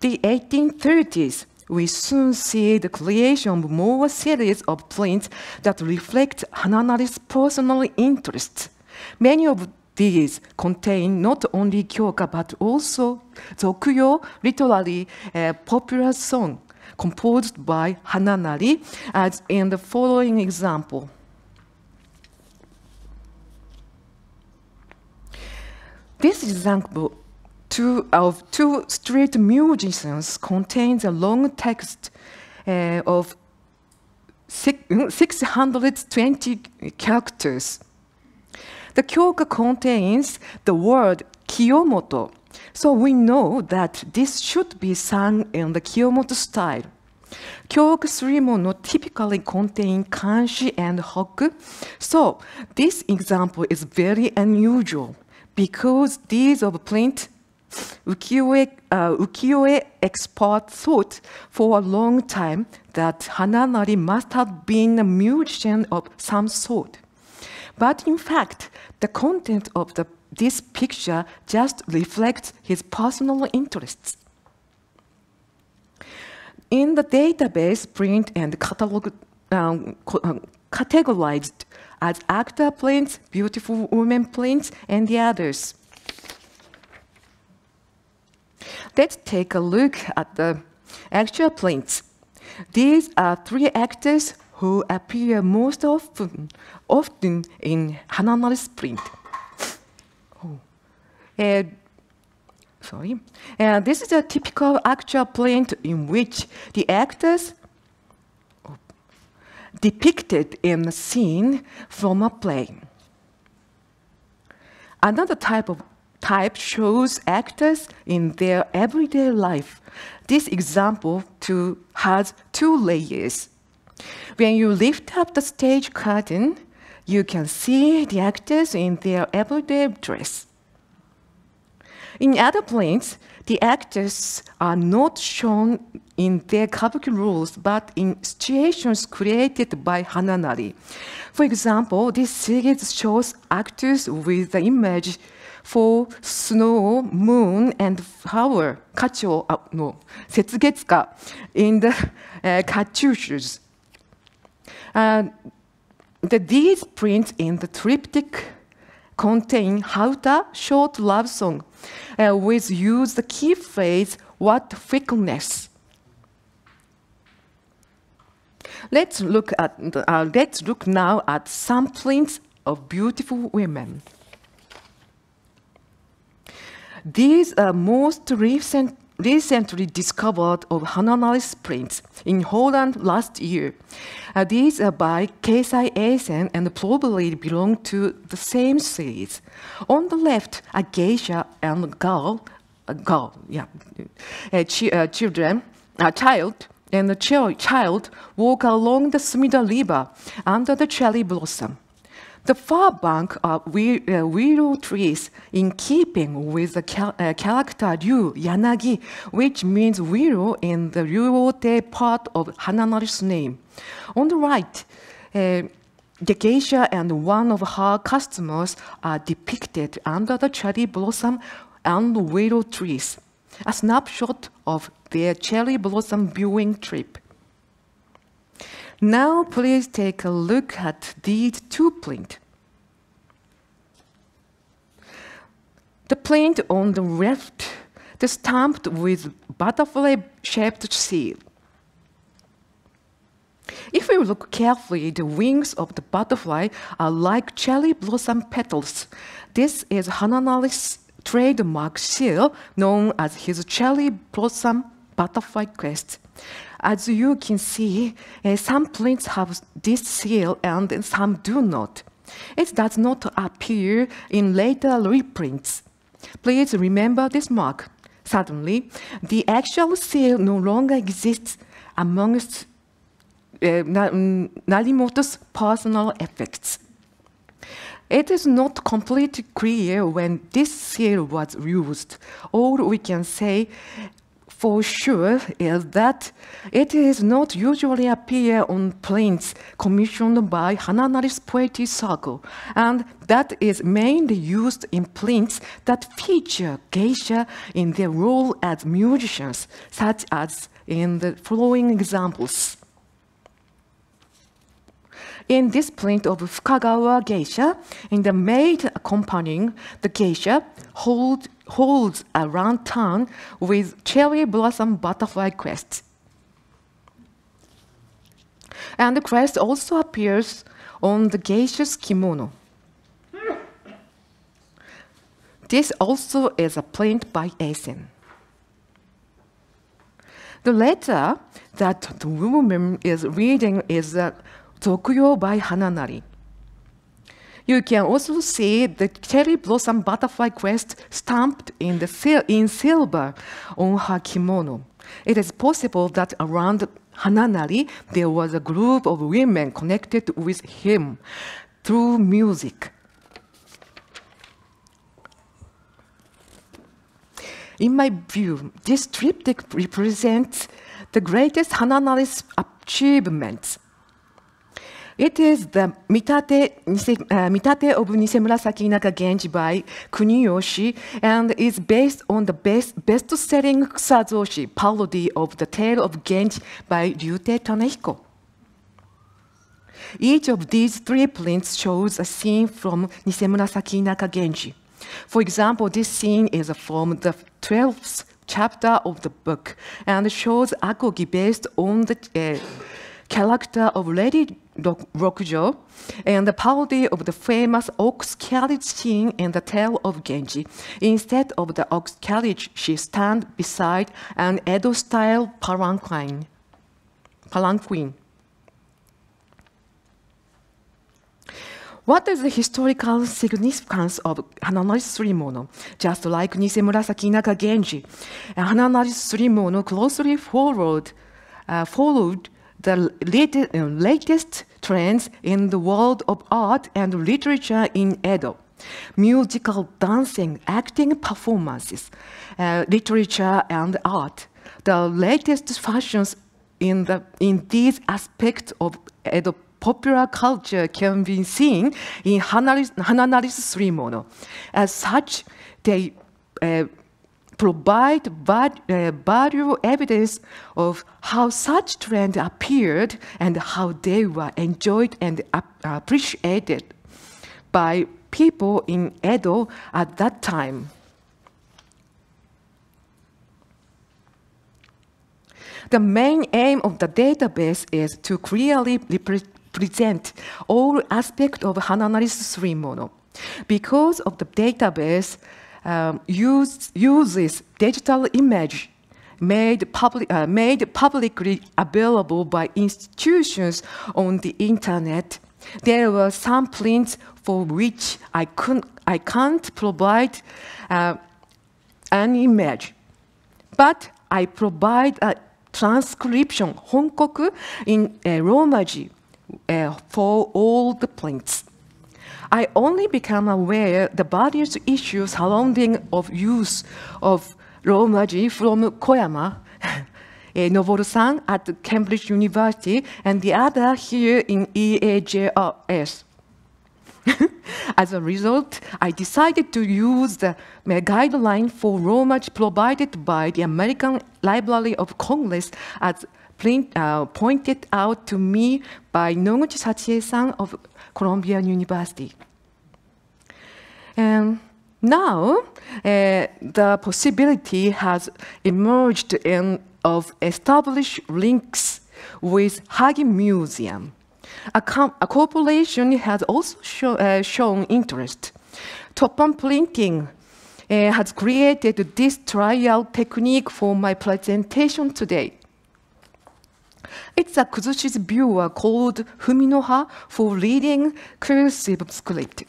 the 1830s, we soon see the creation of more series of prints that reflect Hananari's personal interests. Many of these contain not only kyoka but also zokuyo, literally a uh, popular song composed by Hananari, as in the following example. This example two, of two street musicians contains a long text uh, of 620 mm, characters. The kyoka contains the word Kiyomoto, so we know that this should be sung in the Kiyomoto style. Kyoku surimono typically contain kanji and hoku, so this example is very unusual because these of print Ukiyo-e, uh, ukiyo-e expert thought for a long time that Hananari must have been a musician of some sort. But in fact, the content of the, this picture just reflects his personal interests. In the database, print and catalog, um, um categorized as actor prints, beautiful women prints, and the others. Let's take a look at the actual prints. These are three actors who appear most often, often in Hanamari's print. Oh. and sorry. And this is a typical actual print in which the actors oh, depicted in a scene from a play. Another type of type shows actors in their everyday life. This example too has two layers. When you lift up the stage curtain, you can see the actors in their everyday dress. In other planes, the actors are not shown in their kabuki rules, but in situations created by Hananari. For example, this series shows actors with the image for snow, moon, and flower, kacho, uh, no, setsugetsuka, in the uh, kachushus. Uh, the, these prints in the triptych contain Hauta short love song, uh, which use the key phrase, what fickleness. Let's look, at, uh, let's look now at some prints of beautiful women. These are most recent, recently discovered of prints in Holland last year. Uh, these are by Keisai Eisen and probably belong to the same series. On the left are geisha and girl, a uh, girl, yeah, uh, uh, children, a child, and the ch child walk along the Sumida River under the cherry blossom. The far bank of uh, willow trees, in keeping with the uh, character ryu, yanagi, which means willow in the ryuote part of Hananari's name. On the right, uh, the geisha and one of her customers are depicted under the cherry blossom and willow trees. A snapshot of their cherry blossom viewing trip. Now please take a look at deed 2 plint. The plint on the left is stamped with butterfly-shaped seal. If we look carefully, the wings of the butterfly are like cherry blossom petals. This is Hananali's trademark seal known as his cherry blossom butterfly crest. As you can see, uh, some prints have this seal and some do not. It does not appear in later reprints. Please remember this mark. Suddenly, the actual seal no longer exists amongst uh, eh, Narimoto's personal effects. It is not completely clear when this seal was used. All we can say for sure is that it is not usually appear on prints commissioned by Hananari's Poetry Circle, and that is mainly used in prints that feature geisha in their role as musicians, such as in the following examples. In this print of Fukagawa geisha, in the maid accompanying the geisha hold, holds a round lantern with cherry blossom butterfly crests. And the crest also appears on the geisha's kimono. This also is a print by Asen. The letter that the woman is reading is a uh, Tokyo by Hananari. You can also see the cherry blossom butterfly crest stamped in, the in silver on her kimono. It is possible that around Hananari there was a group of women connected with him through music. In my view, this triptych represents the greatest Hananari's achievements it is the Mitate, uh, Mitate of Nisemurazaki Naka Genji by Kuniyoshi and is based on the best, best-selling Kusazoshi parody of The Tale of Genji by Ryute Tanehiko. Each of these three prints shows a scene from Nisemurazaki Naka Genji. For example, this scene is from the 12th chapter of the book and shows Akogi based on the uh, character of Lady Rokujo, and the parody of the famous ox carriage scene in the tale of Genji. Instead of the ox carriage, she stands beside an Edo-style palanquin. palanquin. What is the historical significance of Hananari Surimono? Just like Nisemurasaki Naka Genji, Hananari Surimono closely followed, uh, followed the uh, latest, trends in the world of art and literature in Edo. Musical, dancing, acting performances, uh, literature and art. The latest fashions in, the, in these aspects of Edo popular culture can be seen in Hananari's, Hananari's three As such, they uh, provide uh, valuable evidence of how such trends appeared and how they were enjoyed and appreciated by people in Edo at that time. The main aim of the database is to clearly represent all aspects of Hananari's three mono. Because of the database, um, use, uses digital image made, public, uh, made publicly available by institutions on the internet. There were some prints for which I, couldn't, I can't provide uh, an image, but I provide a transcription, honkoku, in uh, Romaji uh, for all the prints. I only became aware the various issues surrounding of use of Romaji from Koyama, eh, Noboru-san at Cambridge University, and the other here in EAJRS. As a result, I decided to use the guideline for Romaji provided by the American Library of Congress as uh, pointed out to me by Noguchi Sachie-san of Columbia University. And now, uh, the possibility has emerged in, of established links with Hagi Museum. A, a corporation has also uh, shown interest. Toppan Plinking uh, has created this trial technique for my presentation today. It's a Kuzushi's viewer called Fuminoha for reading cursive script.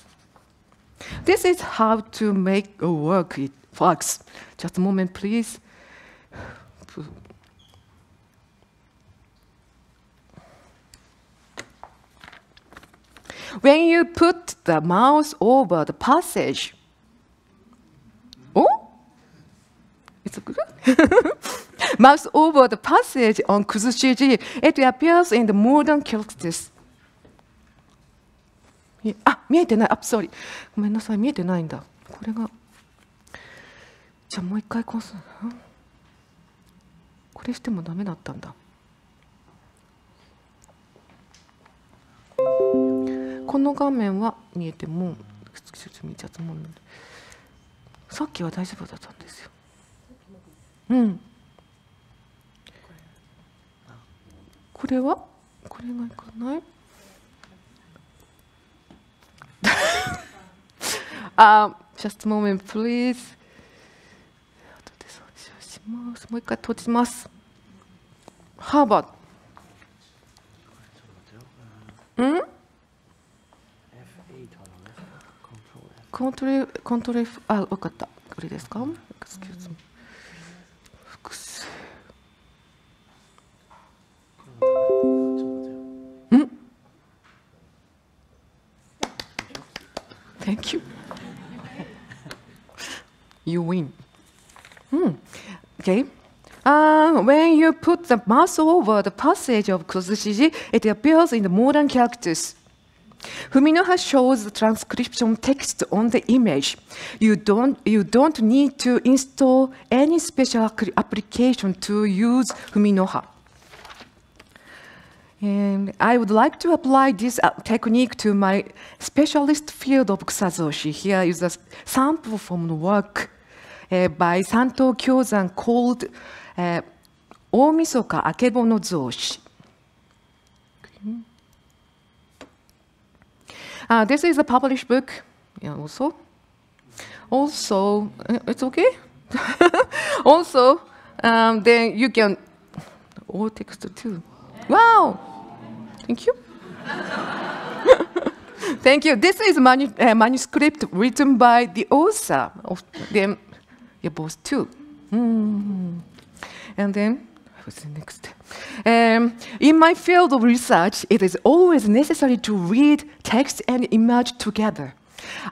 This is how to make a work it works. Just a moment, please. When you put the mouse over the passage, oh, 作る ?Mouse over the passage on Kuzushiji, it appears in the modern characters. あ、見えてない。あ、s o r ごめんなさい、見えてないんだ。これが。じゃあもう一回こうする。これしてもダメだったんだ。この画面は見えても、ちっっゃたもんさっきは大丈夫だったんですよ。うんこれはこれがいかない あ、uh, just a プリーズ。n t 後で掃除しますもう一回閉じますハーバーうんコントレコントレあ分かったこれですか、うん Thank you. you win. Hmm. Okay. Uh, when you put the mouse over the passage of Kuzushiji, it appears in the modern characters. Fuminoha shows the transcription text on the image. You don't, you don't need to install any special application to use Fuminoha. And I would like to apply this uh, technique to my specialist field of kusazoshi. Here is a sample from the work uh, by Santo Kyozan called uh, Omisoka Akebono Zoshi. Uh, this is a published book yeah, also. Also, uh, it's okay? also, um, then you can, all oh, text too. Wow! Thank you. Thank you. This is manu uh, manuscript written by the author of them, your boss too. Mm. And then, what's the next? Um, in my field of research, it is always necessary to read text and image together.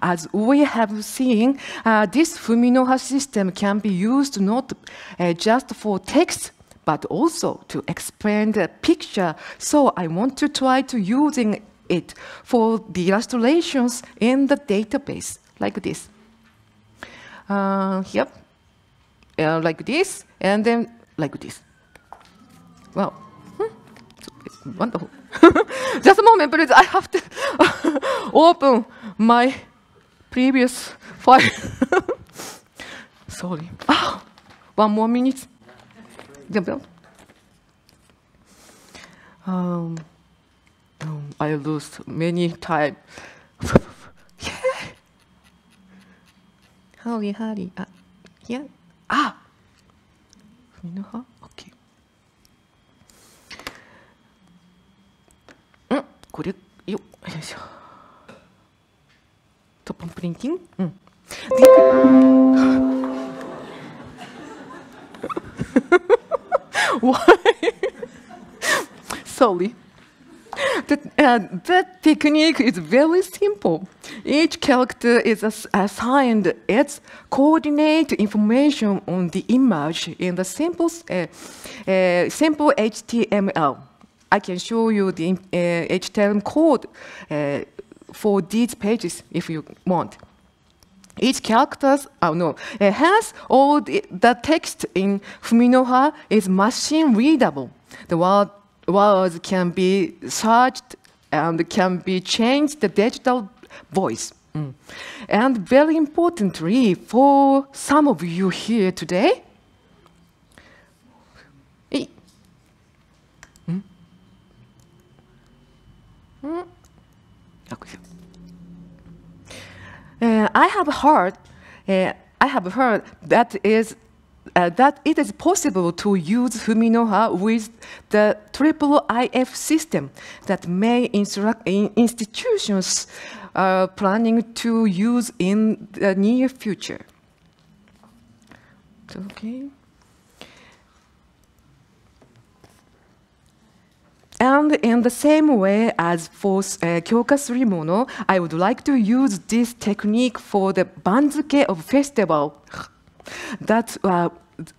As we have seen, uh, this Fuminoha system can be used not uh, just for text, but also to expand the picture. So I want to try to using it for the illustrations in the database, like this. Uh, yep, uh, like this, and then like this. Wow, hmm. wonderful. Just a moment, please. I have to open my previous file. Sorry. Ah, one more minute. Um, um, I lost many time. yeah. Hurry, hurry. Uh, yeah. Ah. You know how? Okay. んこれよよいしょトップンプリンティングうん mm, Deep. Why? Sorry. The, uh, the, technique is very simple. Each character is assigned its coordinate information on the image in the simple, uh, uh, simple HTML. I can show you the HTML uh, code uh, for these pages if you want. Each character oh no, hence all the, the text in Fuminoha is machine readable. The word, words can be searched and can be changed the digital voice. Mm. And very importantly, for some of you here today, mm? Mm? Okay. I have heard, uh, I have heard that is uh, that it is possible to use Fuminoha with the triple IF system that may in institutions are planning to use in the near future. Okay. And in the same way as for uh, Kyoka Surimono, I would like to use this technique for the Banzuke of festival. that uh,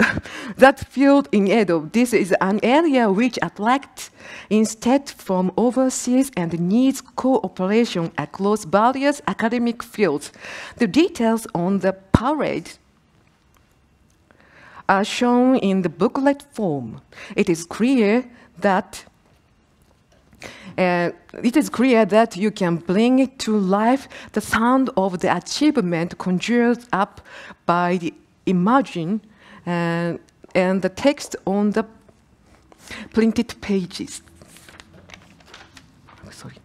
that field in Edo, this is an area which attracts instead from overseas and needs cooperation across various academic fields. The details on the parade are shown in the booklet form. It is clear that and uh, it is clear that you can bring to life the sound of the achievement conjured up by the imagine and, uh, and the text on the printed pages. Oh, sorry.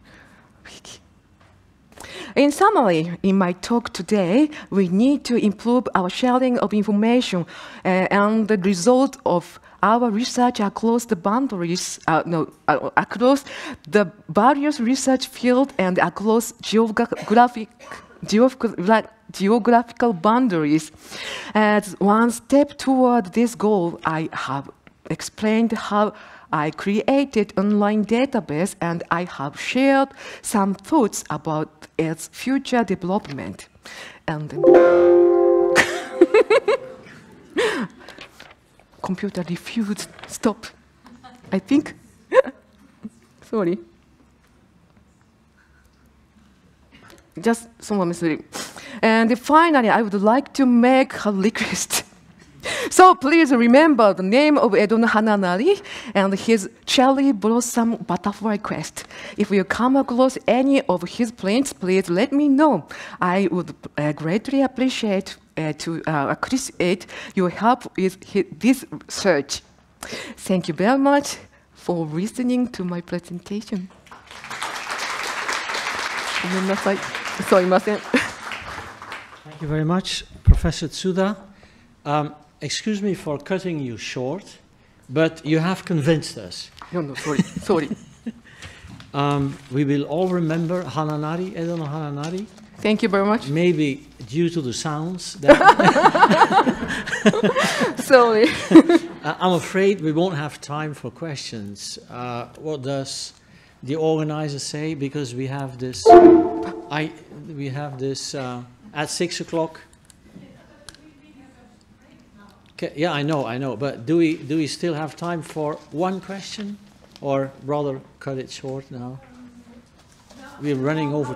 In summary, in my talk today, we need to improve our sharing of information uh, and the result of our research across the boundaries, uh, no, uh, across the various research fields and across geographic, geographic geographical boundaries. As one step toward this goal, I have explained how I created online database and I have shared some thoughts about its future development. And computer refused. Stop. I think. Sorry. Just someone misleading. And finally, I would like to make a request. so please remember the name of Edon Hananari and his cherry blossom butterfly quest. If you come across any of his plants, please let me know. I would uh, greatly appreciate uh, to uh, appreciate your help with this search. Thank you very much for listening to my presentation. Thank you very much, Professor Tsuda. Um, excuse me for cutting you short, but you have convinced us. No, no, sorry, sorry. um, we will all remember Hananari, Edano Hananari. Thank you very much. Maybe due to the sounds. Sorry. I'm afraid we won't have time for questions. Uh, what does the organizer say? Because we have this, I, we have this uh, at six o'clock. Yeah, I know, I know. But do we do we still have time for one question, or rather cut it short now? We're running over.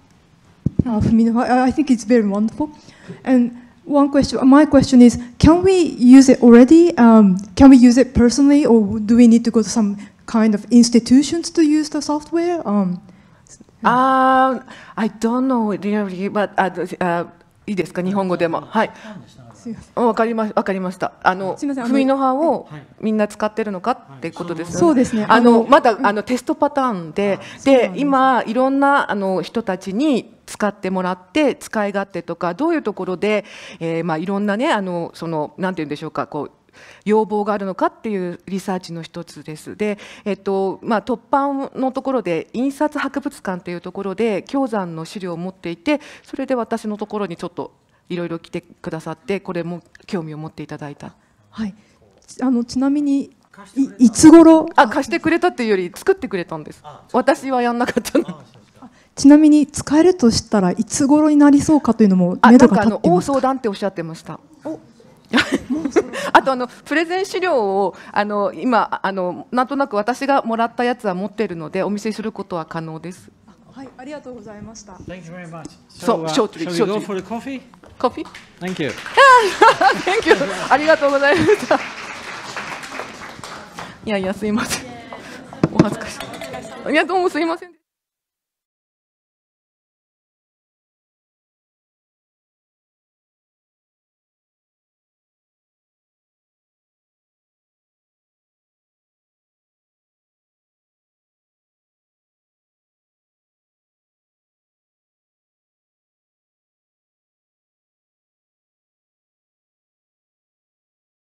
uh, f u m i I, think it's very wonderful. And one question, my question is, can we use it already? Um, can we use it personally, or do we need to go to some kind of institutions to use the software? Um, uh, I don't know really, but uh, uh, いいですか、日本語でも。はい。わかりまわかりました。あの、ふみの葉をみんな使ってるのかっていうことですね。そうですね。あの、まだあのテストパターンで、で、今いろんなあの人たちに使ってもらって使い勝手とかどういうところで、えー、まあ、いろんなねあのそのなんて言うんでしょうかこう要望があるのかっていうリサーチの一つです。で、えっとまあ、突版のところで印刷博物館というところで氷山の資料を持っていてそれで私のところにちょっといろいろ来てくださってこれも興味を持っていただいた。はい、あのちなみにいいつ頃あ貸してくれたっていうより作ってくれたんです私はやんなかったのちなみに使えるとしたらいつ頃になりそうかというのも目処が立ってますか相談っておっしゃってました。あとあのプレゼン資料をあの今あのなんとなく私がもらったやつは持っているのでお見せすることは可能です。はい、ありがとうございました。Thank you very much. So, so uh, t h a n k you. Thank you. ありがとうございました。いやいやすいません。お恥ずかしい。いやどうもすいません。